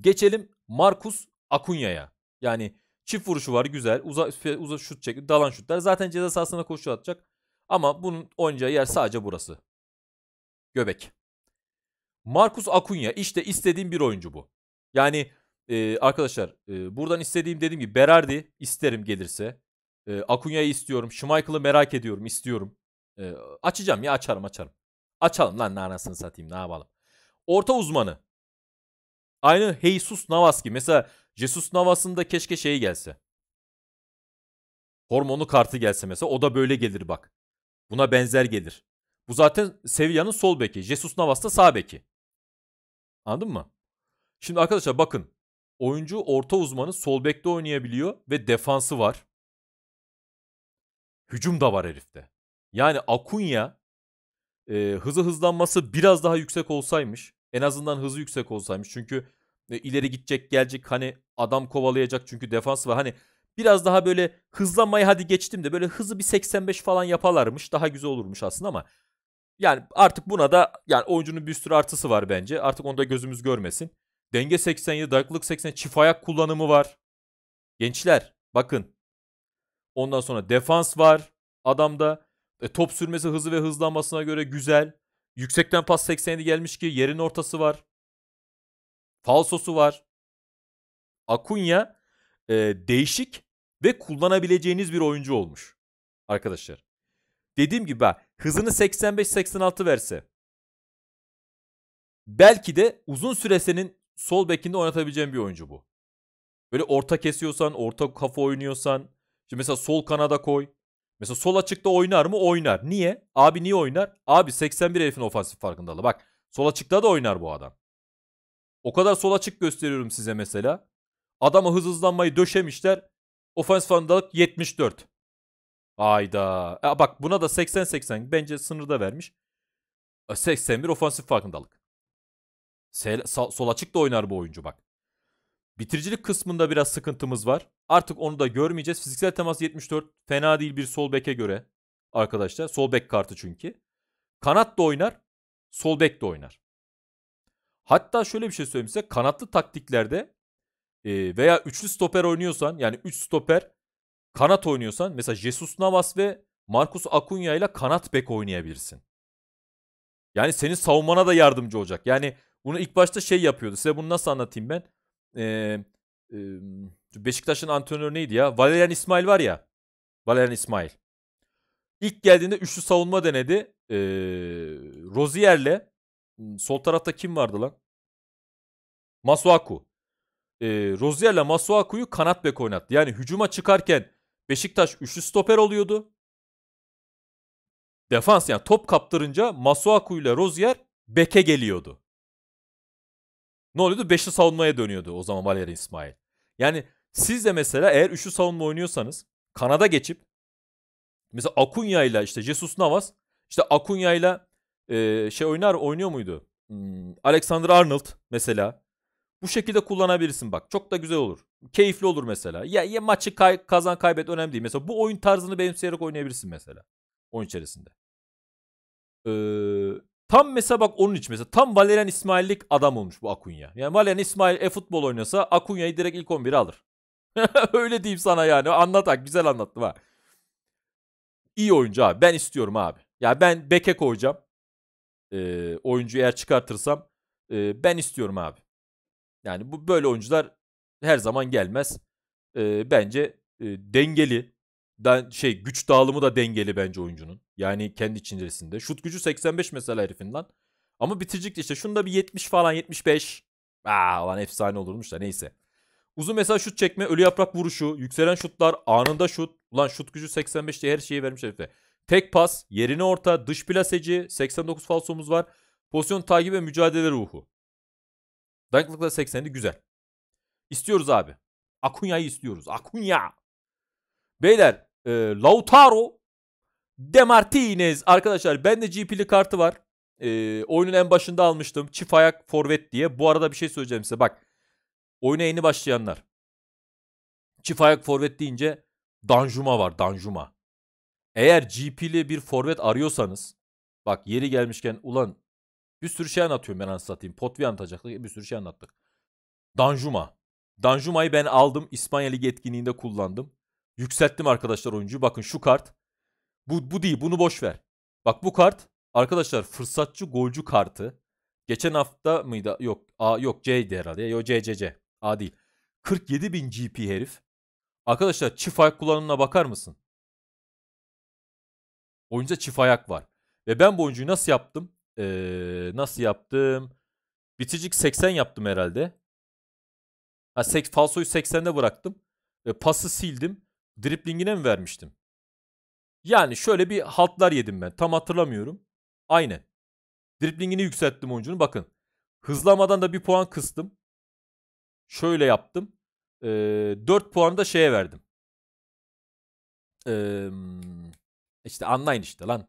geçelim Markus Akunya'ya. Yani çift vuruşu var güzel. Uzak uza şut çek, dalan şutlar. Zaten ceza sahasına koşu atacak. Ama bunun oynayacağı yer sadece burası. Göbek. Markus Akunya işte istediğim bir oyuncu bu. Yani e, arkadaşlar e, buradan istediğim dediğim gibi Berardi isterim gelirse. E, ee, Akunya'yı istiyorum. Schmeichel'ı merak ediyorum. istiyorum. E, açacağım ya açarım açarım. Açalım lan ne anasını satayım ne yapalım. Orta uzmanı. Aynı Jesus Navas gibi. Mesela Jesus Navas'ın da keşke şeyi gelse. Hormonu kartı gelse mesela. O da böyle gelir bak. Buna benzer gelir. Bu zaten Sevilla'nın sol beki. Jesus Navas da sağ beki. Anladın mı? Şimdi arkadaşlar bakın. Oyuncu orta uzmanı sol bekte oynayabiliyor ve defansı var. Hücum da var herifte. Yani Akunya e, hızı hızlanması biraz daha yüksek olsaymış. En azından hızı yüksek olsaymış. Çünkü e, ileri gidecek gelecek hani adam kovalayacak çünkü defans var. Hani biraz daha böyle hızlanmayı hadi geçtim de böyle hızı bir 85 falan yaparlarmış Daha güzel olurmuş aslında ama yani artık buna da yani oyuncunun bir sürü artısı var bence. Artık onu da gözümüz görmesin. Denge 87, dayaklık 80, çift ayak kullanımı var. Gençler bakın Ondan sonra defans var adamda. E, top sürmesi hızı ve hızlanmasına göre güzel. Yüksekten pas 80'i gelmiş ki yerin ortası var. Falsosu var. Akunya e, değişik ve kullanabileceğiniz bir oyuncu olmuş arkadaşlar. Dediğim gibi hızını 85-86 verse belki de uzun süresinin sol bekinde oynatabileceğim bir oyuncu bu. Böyle orta kesiyorsan, orta kafa oynuyorsan, Şimdi mesela sol kanada koy. Mesela sol açıkta oynar mı? Oynar. Niye? Abi niye oynar? Abi 81 herifin ofansif farkındalığı. Bak sol açıkta da oynar bu adam. O kadar sol açık gösteriyorum size mesela. Adama hız hızlanmayı döşemişler. Ofansif farkındalık 74. Ayda. E bak buna da 80-80 bence sınırda vermiş. 81 e, ofansif farkındalık. sol açık da oynar bu oyuncu bak. Bitiricilik kısmında biraz sıkıntımız var. Artık onu da görmeyeceğiz. Fiziksel temas 74 fena değil bir sol beke göre arkadaşlar. Sol bek kartı çünkü. Kanat da oynar, sol bek de oynar. Hatta şöyle bir şey söyleyeyim size. Kanatlı taktiklerde e, veya üçlü stoper oynuyorsan yani 3 stoper kanat oynuyorsan mesela Jesus Navas ve Marcus Acuna ile kanat bek oynayabilirsin. Yani senin savunmana da yardımcı olacak. Yani bunu ilk başta şey yapıyordu. Size bunu nasıl anlatayım ben? e, e, Beşiktaş'ın antrenörü neydi ya? Valerian İsmail var ya. Valerian İsmail. İlk geldiğinde üçlü savunma denedi. E, Rozier'le sol tarafta kim vardı lan? Masuaku. E, Rozier'le Masuaku'yu kanat bek oynattı. Yani hücuma çıkarken Beşiktaş üçlü stoper oluyordu. Defans yani top kaptırınca Masuaku ile Rozier beke geliyordu. Ne oluyordu? Beşli savunmaya dönüyordu o zaman Valerian İsmail. Yani siz de mesela eğer üçlü savunma oynuyorsanız kanada geçip mesela Akunya ile işte Jesus Navas işte Akunya ile e, şey oynar oynuyor muydu? Hmm, Alexander Arnold mesela. Bu şekilde kullanabilirsin bak. Çok da güzel olur. Keyifli olur mesela. Ya, ya maçı kay- kazan kaybet önemli değil. Mesela bu oyun tarzını benimseyerek oynayabilirsin mesela. Oyun içerisinde. Ee, Tam mesela bak onun için mesela tam Valerian İsmail'lik adam olmuş bu Akunya. Yani Valerian İsmail e-futbol oynasa Akunya'yı direkt ilk 11'e alır. (laughs) Öyle diyeyim sana yani. Anlat abi güzel anlattım ha. İyi oyuncu abi. Ben istiyorum abi. Ya ben beke koyacağım. Ee, oyuncuyu eğer çıkartırsam e, ben istiyorum abi. Yani bu böyle oyuncular her zaman gelmez. E, bence e, dengeli. Ben şey güç dağılımı da dengeli bence oyuncunun. Yani kendi içerisinde. Şut gücü 85 mesela herifin lan. Ama bitiricik işte şunda bir 70 falan 75. Aa lan efsane olurmuş da neyse. Uzun mesela şut çekme, ölü yaprak vuruşu, yükselen şutlar, anında şut. Ulan şut gücü 85 diye her şeyi vermiş herife. Tek pas, yerine orta, dış plaseci, 89 falsomuz var. Pozisyon takibi ve mücadele ruhu. Danklıkla 80'li güzel. İstiyoruz abi. Akunya'yı istiyoruz. Akunya. Beyler e, Lautaro Demartinez arkadaşlar bende GP'li kartı var. Ee, oyunun en başında almıştım. Çift ayak forvet diye. Bu arada bir şey söyleyeceğim size. Bak oyuna yeni başlayanlar. Çift ayak forvet deyince Danjuma var. Danjuma. Eğer GP'li bir forvet arıyorsanız bak yeri gelmişken ulan bir sürü şey anlatıyorum ben anlatayım. Potvi anlatacaktık. Bir sürü şey anlattık. Danjuma. Danjuma'yı ben aldım. İspanya Ligi etkinliğinde kullandım. Yükselttim arkadaşlar oyuncuyu. Bakın şu kart bu, bu değil bunu boş ver. Bak bu kart arkadaşlar fırsatçı golcü kartı. Geçen hafta mıydı? Yok. A yok C'ydi herhalde. Yok C C C. A değil. 47 bin GP herif. Arkadaşlar çift ayak kullanımına bakar mısın? Oyuncuda çift ayak var. Ve ben bu oyuncuyu nasıl yaptım? Ee, nasıl yaptım? Biticik 80 yaptım herhalde. Ha, sek, falsoyu 80'de bıraktım. E, pası sildim. Driplingine mi vermiştim? Yani şöyle bir haltlar yedim ben. Tam hatırlamıyorum. Aynen. Driplingini yükselttim oyuncunun. Bakın. Hızlamadan da bir puan kıstım. Şöyle yaptım. Ee, 4 puanı da şeye verdim. Ee, işte online işte lan.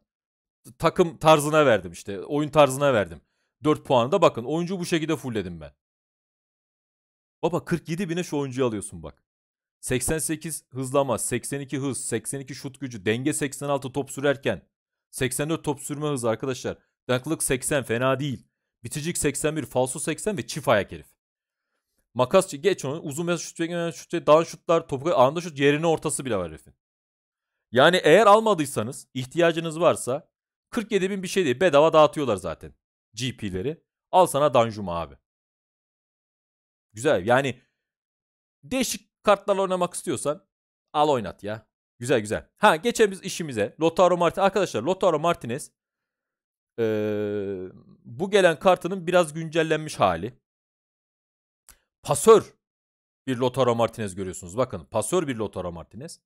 Takım tarzına verdim işte. Oyun tarzına verdim. 4 puanı da bakın. Oyuncu bu şekilde fullledim ben. Baba 47 bine şu oyuncuyu alıyorsun bak. 88 hızlama, 82 hız, 82 şut gücü, denge 86 top sürerken. 84 top sürme hızı arkadaşlar. Daklık 80 fena değil. Biticik 81, falso 80 ve çift ayak herif. Makas geç onu. Uzun mesaj şut, şut, down şutlar, topu anında şut yerine ortası bile var herifin. Yani eğer almadıysanız, ihtiyacınız varsa 47 bin bir şey değil. Bedava dağıtıyorlar zaten GP'leri. Al sana Danjuma abi. Güzel yani değişik Kartlarla oynamak istiyorsan al oynat ya. Güzel güzel. Ha geçebiliriz işimize. Lotaro Martinez. Arkadaşlar Lotaro Martinez ee, bu gelen kartının biraz güncellenmiş hali. Pasör bir Lotaro Martinez görüyorsunuz. Bakın pasör bir Lotaro Martinez.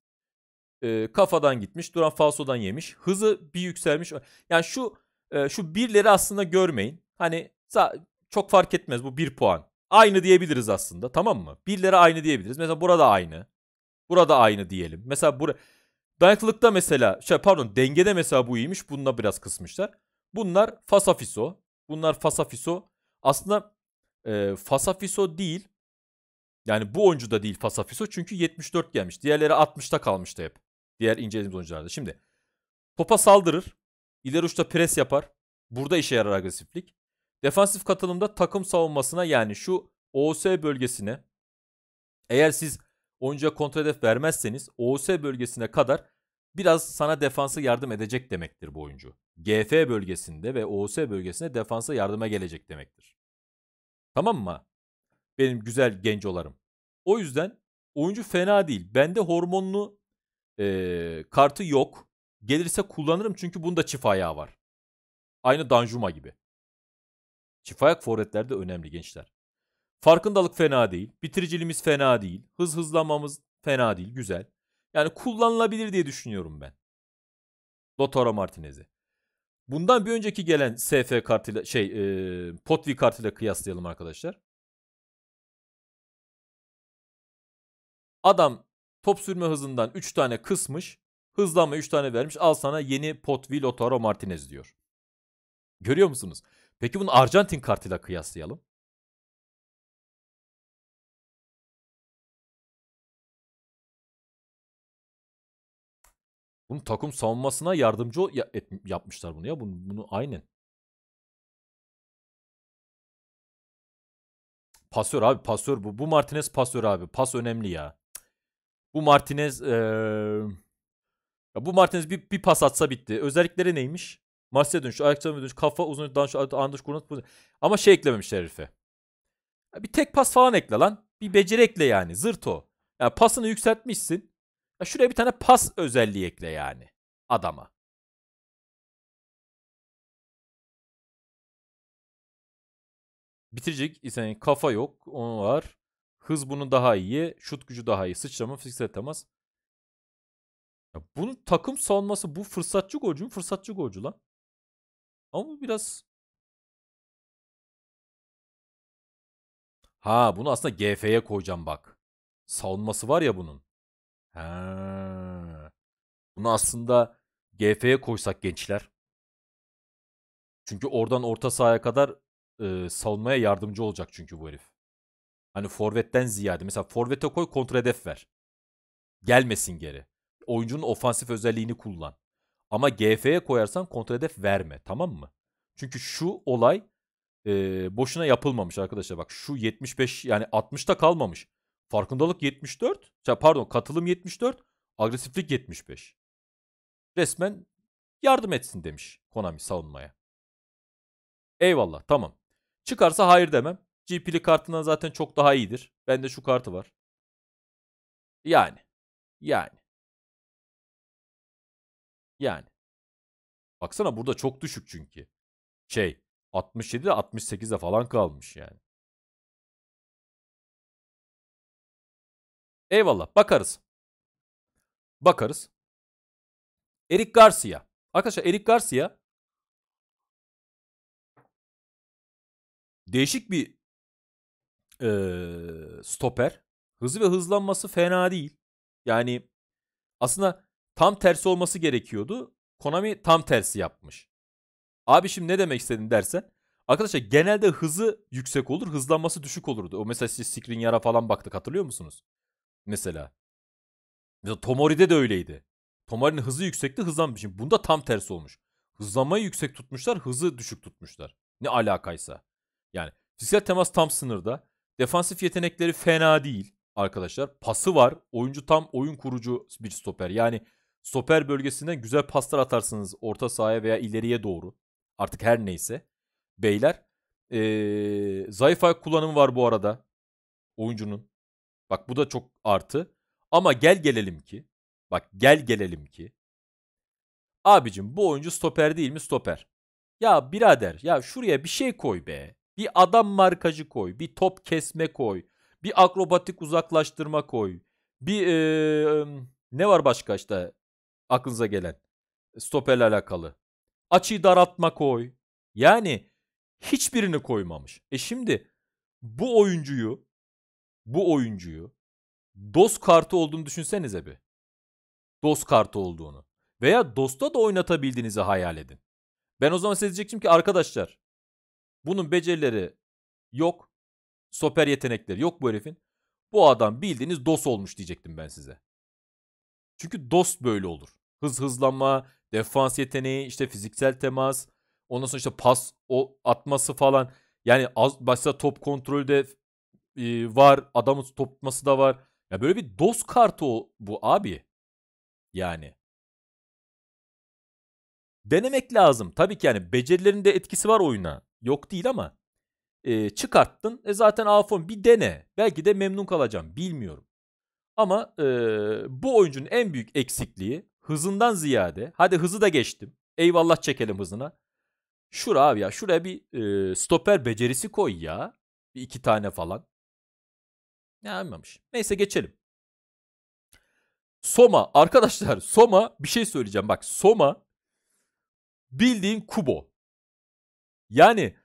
Ee, kafadan gitmiş. Duran falsodan yemiş. Hızı bir yükselmiş. Yani şu e, şu birleri aslında görmeyin. Hani çok fark etmez bu bir puan aynı diyebiliriz aslında tamam mı? Billere aynı diyebiliriz. Mesela burada aynı. Burada aynı diyelim. Mesela burada dayanıklılıkta mesela şey pardon dengede mesela bu iyiymiş. Bununla biraz kısmışlar. Bunlar fasafiso. Bunlar fasafiso. Aslında e, fasafiso değil. Yani bu oyuncu da değil fasafiso. Çünkü 74 gelmiş. Diğerleri 60'ta kalmıştı hep. Diğer incelediğimiz oyuncularda. Şimdi topa saldırır. İleri uçta pres yapar. Burada işe yarar agresiflik. Defansif katılımda takım savunmasına yani şu OS bölgesine eğer siz oyuncuya kontra hedef vermezseniz OS bölgesine kadar biraz sana defansa yardım edecek demektir bu oyuncu. GF bölgesinde ve OS bölgesinde defansa yardıma gelecek demektir. Tamam mı? Benim güzel gencolarım. O yüzden oyuncu fena değil. Bende hormonlu e, kartı yok. Gelirse kullanırım çünkü bunda çift ayağı var. Aynı Danjuma gibi. Çift ayak forvetler de önemli gençler. Farkındalık fena değil. Bitiriciliğimiz fena değil. Hız hızlamamız fena değil. Güzel. Yani kullanılabilir diye düşünüyorum ben. Lotaro Martinez'i. Bundan bir önceki gelen SF kartıyla şey e, Potvi kartıyla kıyaslayalım arkadaşlar. Adam top sürme hızından 3 tane kısmış. Hızlanma 3 tane vermiş. Al sana yeni Potvi Lotaro Martinez diyor. Görüyor musunuz? Peki bunu Arjantin kartıyla kıyaslayalım. Bunu takım savunmasına yardımcı ya, yapmışlar bunu ya. Bunu, bunu aynen. Pasör abi pasör bu. Bu Martinez pasör abi. Pas önemli ya. Bu Martinez ee... ya bu Martinez bir, bir pas atsa bitti. Özellikleri neymiş? Masaya dönüş, ayaklarına dönüş, kafa uzun dönüş, andış kurnat. Ama şey eklememişler herife. Bir tek pas falan ekle lan. Bir beceri ekle yani. Zırt o. Yani pasını yükseltmişsin. Ya şuraya bir tane pas özelliği ekle yani. Adama. Bitirecek isen yani kafa yok. Onu var. Hız bunu daha iyi. Şut gücü daha iyi. Sıçrama fiziksel temas. Ya bunun takım savunması bu fırsatçı golcü mü? Fırsatçı golcü lan. Ama bu biraz... Ha bunu aslında GF'ye koyacağım bak. Savunması var ya bunun. Ha. Bunu aslında GF'ye koysak gençler. Çünkü oradan orta sahaya kadar e, savunmaya yardımcı olacak çünkü bu herif. Hani forvetten ziyade. Mesela forvete koy kontra hedef ver. Gelmesin geri. Oyuncunun ofansif özelliğini kullan. Ama GF'ye koyarsan kontrol hedef verme tamam mı? Çünkü şu olay e, boşuna yapılmamış arkadaşlar. Bak şu 75 yani 60'ta kalmamış. Farkındalık 74. Pardon katılım 74. Agresiflik 75. Resmen yardım etsin demiş Konami savunmaya. Eyvallah tamam. Çıkarsa hayır demem. GP'li kartından zaten çok daha iyidir. Bende şu kartı var. Yani. Yani. Yani. Baksana burada çok düşük çünkü. Şey 67'de 68'e falan kalmış yani. Eyvallah bakarız. Bakarız. Eric Garcia. Arkadaşlar Eric Garcia değişik bir e, stoper. Hızı ve hızlanması fena değil. Yani aslında Tam tersi olması gerekiyordu. Konami tam tersi yapmış. Abi şimdi ne demek istedin dersen. Arkadaşlar genelde hızı yüksek olur, hızlanması düşük olurdu. O mesela siz Screen Yara falan baktık hatırlıyor musunuz? Mesela. Mesela Tomori'de de öyleydi. Tomori'nin hızı yüksekti, hızlanmış. Şimdi bunda tam tersi olmuş. Hızlanmayı yüksek tutmuşlar, hızı düşük tutmuşlar. Ne alakaysa. Yani fiziksel temas tam sınırda. Defansif yetenekleri fena değil arkadaşlar. Pası var. Oyuncu tam oyun kurucu bir stoper. Yani Stoper bölgesinden güzel paslar atarsınız orta sahaya veya ileriye doğru. Artık her neyse. Beyler ee, zayıf ayak kullanımı var bu arada oyuncunun. Bak bu da çok artı. Ama gel gelelim ki. Bak gel gelelim ki. Abicim bu oyuncu stoper değil mi stoper? Ya birader ya şuraya bir şey koy be. Bir adam markacı koy. Bir top kesme koy. Bir akrobatik uzaklaştırma koy. Bir ee, ne var başka işte aklınıza gelen. E, stoperle alakalı. Açıyı daraltma koy. Yani hiçbirini koymamış. E şimdi bu oyuncuyu bu oyuncuyu DOS kartı olduğunu düşünsenize bir. DOS kartı olduğunu. Veya DOS'ta da oynatabildiğinizi hayal edin. Ben o zaman size diyecektim ki arkadaşlar bunun becerileri yok. Soper yetenekleri yok bu herifin. Bu adam bildiğiniz DOS olmuş diyecektim ben size. Çünkü DOS böyle olur hız hızlanma, defans yeteneği, işte fiziksel temas, ondan sonra işte pas o atması falan. Yani az başta top kontrolü de e, var, adamın topması da var. Ya böyle bir doz kartı o, bu abi. Yani. Denemek lazım. Tabii ki yani becerilerinde etkisi var oyuna. Yok değil ama e, çıkarttın. E zaten Afon bir dene. Belki de memnun kalacağım. Bilmiyorum. Ama e, bu oyuncunun en büyük eksikliği hızından ziyade hadi hızı da geçtim. Eyvallah çekelim hızına. Şura abi ya şuraya bir e, stoper becerisi koy ya. Bir iki tane falan. Ne yapmamış. Neyse geçelim. Soma arkadaşlar Soma bir şey söyleyeceğim bak Soma bildiğin Kubo. Yani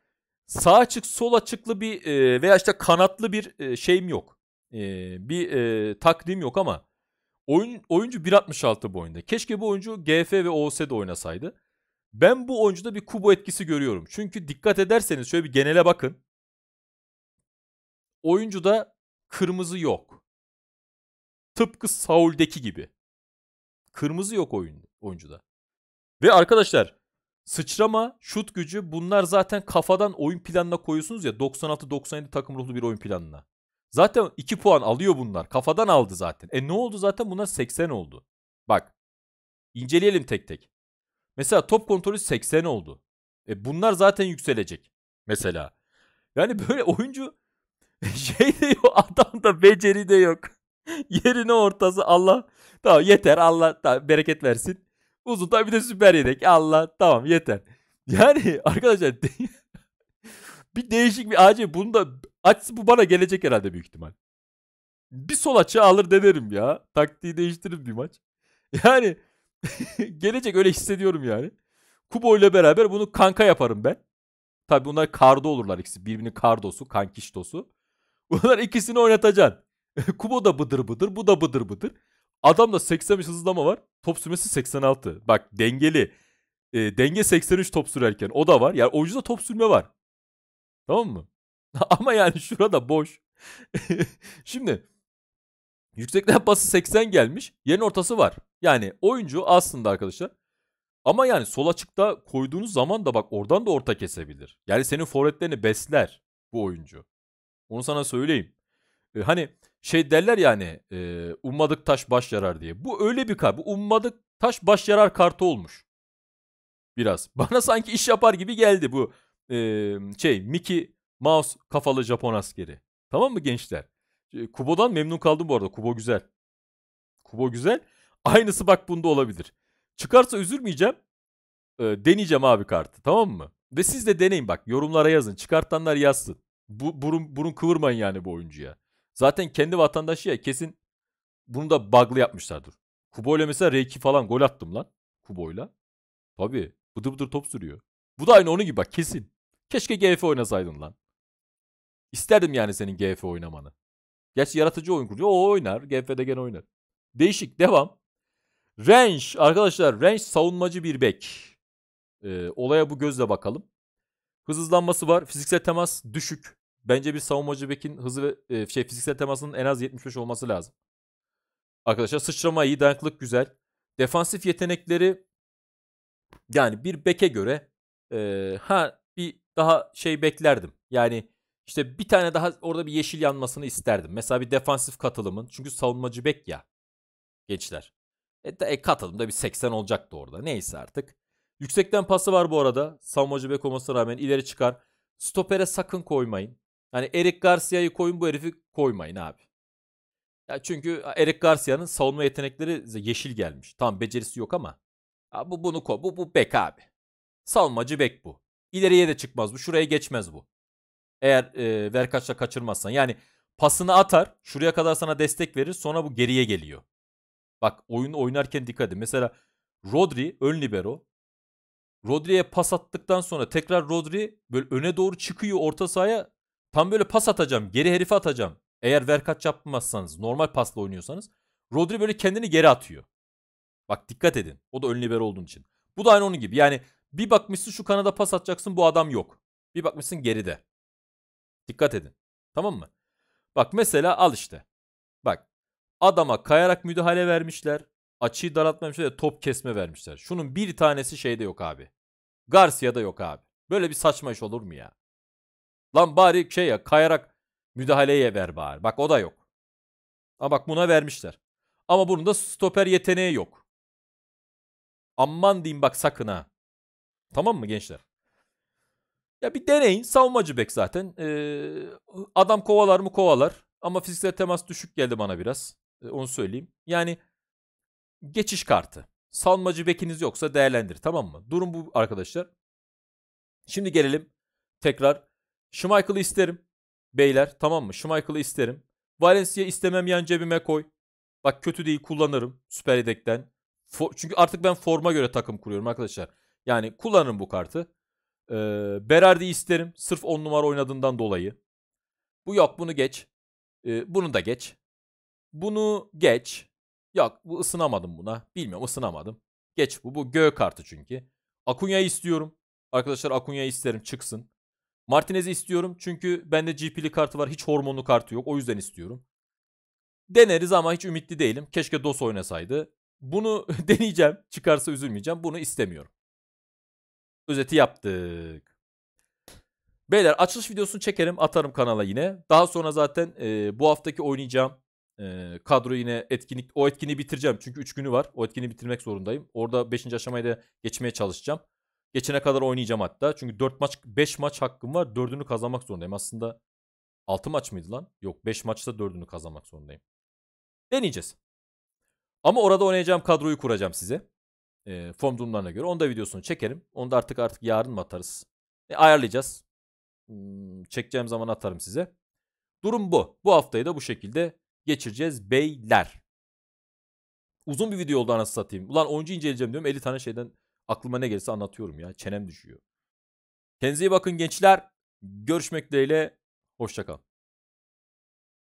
sağ açık sol açıklı bir e, veya işte kanatlı bir e, şeyim yok. E, bir e, takdim yok ama Oyun, oyuncu 1.66 boyunda. Keşke bu oyuncu GF ve de oynasaydı. Ben bu oyuncuda bir Kubo etkisi görüyorum. Çünkü dikkat ederseniz şöyle bir genele bakın. Oyuncuda kırmızı yok. Tıpkı Saul'deki gibi. Kırmızı yok oyun, oyuncuda. Ve arkadaşlar sıçrama, şut gücü bunlar zaten kafadan oyun planına koyuyorsunuz ya 96-97 takım ruhlu bir oyun planına. Zaten 2 puan alıyor bunlar. Kafadan aldı zaten. E ne oldu zaten bunlar 80 oldu. Bak. inceleyelim tek tek. Mesela top kontrolü 80 oldu. E bunlar zaten yükselecek. Mesela. Yani böyle oyuncu (laughs) şey de yok. adam da beceri de yok. (laughs) Yerine ortası Allah. Tamam yeter Allah. Tamam, bereket versin. Uzun tabi bir de süper yedek. Allah tamam yeter. Yani (laughs) arkadaşlar bir değişik bir acil bunu da Açsı bu bana gelecek herhalde büyük ihtimal. Bir sol açı alır denerim ya. Taktiği değiştirir bir maç. (laughs) Yani (laughs) gelecek öyle hissediyorum yani. Kubo ile beraber bunu kanka yaparım ben. Tabi bunlar kardo olurlar ikisi. Birbirinin kardosu, kankiştosu. (laughs) Bunlar ikisini oynatacaksın. Kubo da bıdır bıdır, bu da bıdır bıdır. da 85 hızlama var. Top sürmesi 86. Bak dengeli. E, denge 83 top sürerken o da var. Yani oyuncuda top sürme var. Tamam mı? (laughs) Ama yani şurada boş. (laughs) Şimdi yüksekten pası 80 gelmiş. Yerin ortası var. Yani oyuncu aslında arkadaşlar. Ama yani sol açıkta koyduğunuz zaman da bak oradan da orta kesebilir. Yani senin forvetlerini besler bu oyuncu. Onu sana söyleyeyim. Ee, hani şey derler yani e, ummadık taş baş yarar diye. Bu öyle bir kart Bu ummadık taş baş yarar kartı olmuş. Biraz. (laughs) Bana sanki iş yapar gibi geldi bu e, şey Mickey Mouse kafalı Japon askeri. Tamam mı gençler? Ee, Kubo'dan memnun kaldım bu arada. Kubo güzel. Kubo güzel. Aynısı bak bunda olabilir. Çıkarsa üzülmeyeceğim. E, deneyeceğim abi kartı tamam mı? Ve siz de deneyin bak. Yorumlara yazın. Çıkartanlar yazsın. Bu, burun, burun kıvırmayın yani bu oyuncuya. Zaten kendi vatandaşı ya kesin bunu da bug'lı yapmışlardır. Kubo'yla mesela R2 falan gol attım lan. Kubo'yla. Tabii. Bıdır bıdır top sürüyor. Bu da aynı onun gibi bak kesin. Keşke GF oynasaydın lan. İsterdim yani senin GF oynamanı. Gerçi yaratıcı oyun kurucu o oynar. GF'de gene oynar. Değişik devam. Range arkadaşlar range savunmacı bir bek. Ee, olaya bu gözle bakalım. Hız hızlanması var. Fiziksel temas düşük. Bence bir savunmacı bekin hızı ve e, şey fiziksel temasının en az 75 olması lazım. Arkadaşlar sıçrama iyi, dayanıklılık güzel. Defansif yetenekleri yani bir beke göre e, ha bir daha şey beklerdim. Yani işte bir tane daha orada bir yeşil yanmasını isterdim. Mesela bir defansif katılımın. Çünkü savunmacı bek ya gençler. E, de, e katılımda bir 80 olacaktı orada. Neyse artık. Yüksekten pası var bu arada. Savunmacı bek olmasına rağmen ileri çıkar. Stopere sakın koymayın. Hani Eric Garcia'yı koyun bu herifi koymayın abi. Ya çünkü Eric Garcia'nın savunma yetenekleri yeşil gelmiş. Tam becerisi yok ama. Ya bu bunu koy. Bu, bu bek abi. Savunmacı bek bu. İleriye de çıkmaz bu. Şuraya geçmez bu. Eğer e, verkaçla kaçırmazsan. Yani pasını atar. Şuraya kadar sana destek verir. Sonra bu geriye geliyor. Bak oyun oynarken dikkat edin. Mesela Rodri ön libero. Rodri'ye pas attıktan sonra tekrar Rodri böyle öne doğru çıkıyor orta sahaya. Tam böyle pas atacağım. Geri herife atacağım. Eğer verkaç yapmazsanız normal pasla oynuyorsanız. Rodri böyle kendini geri atıyor. Bak dikkat edin. O da ön libero olduğun için. Bu da aynı onun gibi. Yani bir bakmışsın şu kanada pas atacaksın bu adam yok. Bir bakmışsın geride. Dikkat edin. Tamam mı? Bak mesela al işte. Bak adama kayarak müdahale vermişler. Açıyı daraltmamışlar top kesme vermişler. Şunun bir tanesi şeyde yok abi. Garcia'da yok abi. Böyle bir saçma iş olur mu ya? Lan bari şey ya kayarak müdahaleye ver bari. Bak o da yok. Ama bak buna vermişler. Ama bunun da stoper yeteneği yok. Aman diyeyim bak sakın ha. Tamam mı gençler? Ya bir deneyin. Savunmacı bek zaten. Ee, adam kovalar mı kovalar. Ama fiziksel temas düşük geldi bana biraz. Ee, onu söyleyeyim. Yani geçiş kartı. Savunmacı bekiniz yoksa değerlendir. Tamam mı? Durum bu arkadaşlar. Şimdi gelelim tekrar. Schmeichel'ı isterim. Beyler tamam mı? Schmeichel'ı isterim. Valencia istemem yan cebime koy. Bak kötü değil kullanırım süper yedekten. For, çünkü artık ben forma göre takım kuruyorum arkadaşlar. Yani kullanırım bu kartı. Ee, Berardi isterim. Sırf 10 numara oynadığından dolayı. Bu yok bunu geç. Ee, bunu da geç. Bunu geç. Yok bu ısınamadım buna. Bilmiyorum ısınamadım. Geç bu. Bu gö kartı çünkü. Akunya'yı istiyorum. Arkadaşlar Akunya'yı isterim çıksın. Martinez'i istiyorum çünkü bende GP'li kartı var. Hiç hormonlu kartı yok. O yüzden istiyorum. Deneriz ama hiç ümitli değilim. Keşke DOS oynasaydı. Bunu (laughs) deneyeceğim. Çıkarsa üzülmeyeceğim. Bunu istemiyorum özeti yaptık. Beyler açılış videosunu çekerim atarım kanala yine. Daha sonra zaten e, bu haftaki oynayacağım e, kadro yine etkinlik o etkinliği bitireceğim. Çünkü 3 günü var. O etkinliği bitirmek zorundayım. Orada 5. aşamayı da geçmeye çalışacağım. Geçene kadar oynayacağım hatta. Çünkü 4 maç 5 maç hakkım var. 4'ünü kazanmak zorundayım. Aslında 6 maç mıydı lan? Yok 5 maçta 4'ünü kazanmak zorundayım. Deneyeceğiz. Ama orada oynayacağım kadroyu kuracağım size. E, form durumlarına göre. Onu da videosunu çekerim. Onu da artık artık yarın mı atarız? E, ayarlayacağız. Hmm, çekeceğim zaman atarım size. Durum bu. Bu haftayı da bu şekilde geçireceğiz beyler. Uzun bir video oldu anasını satayım. Ulan oyuncu inceleyeceğim diyorum. 50 tane şeyden aklıma ne gelirse anlatıyorum ya. Çenem düşüyor. Kendinize iyi bakın gençler. Görüşmek dileğiyle. Hoşçakalın.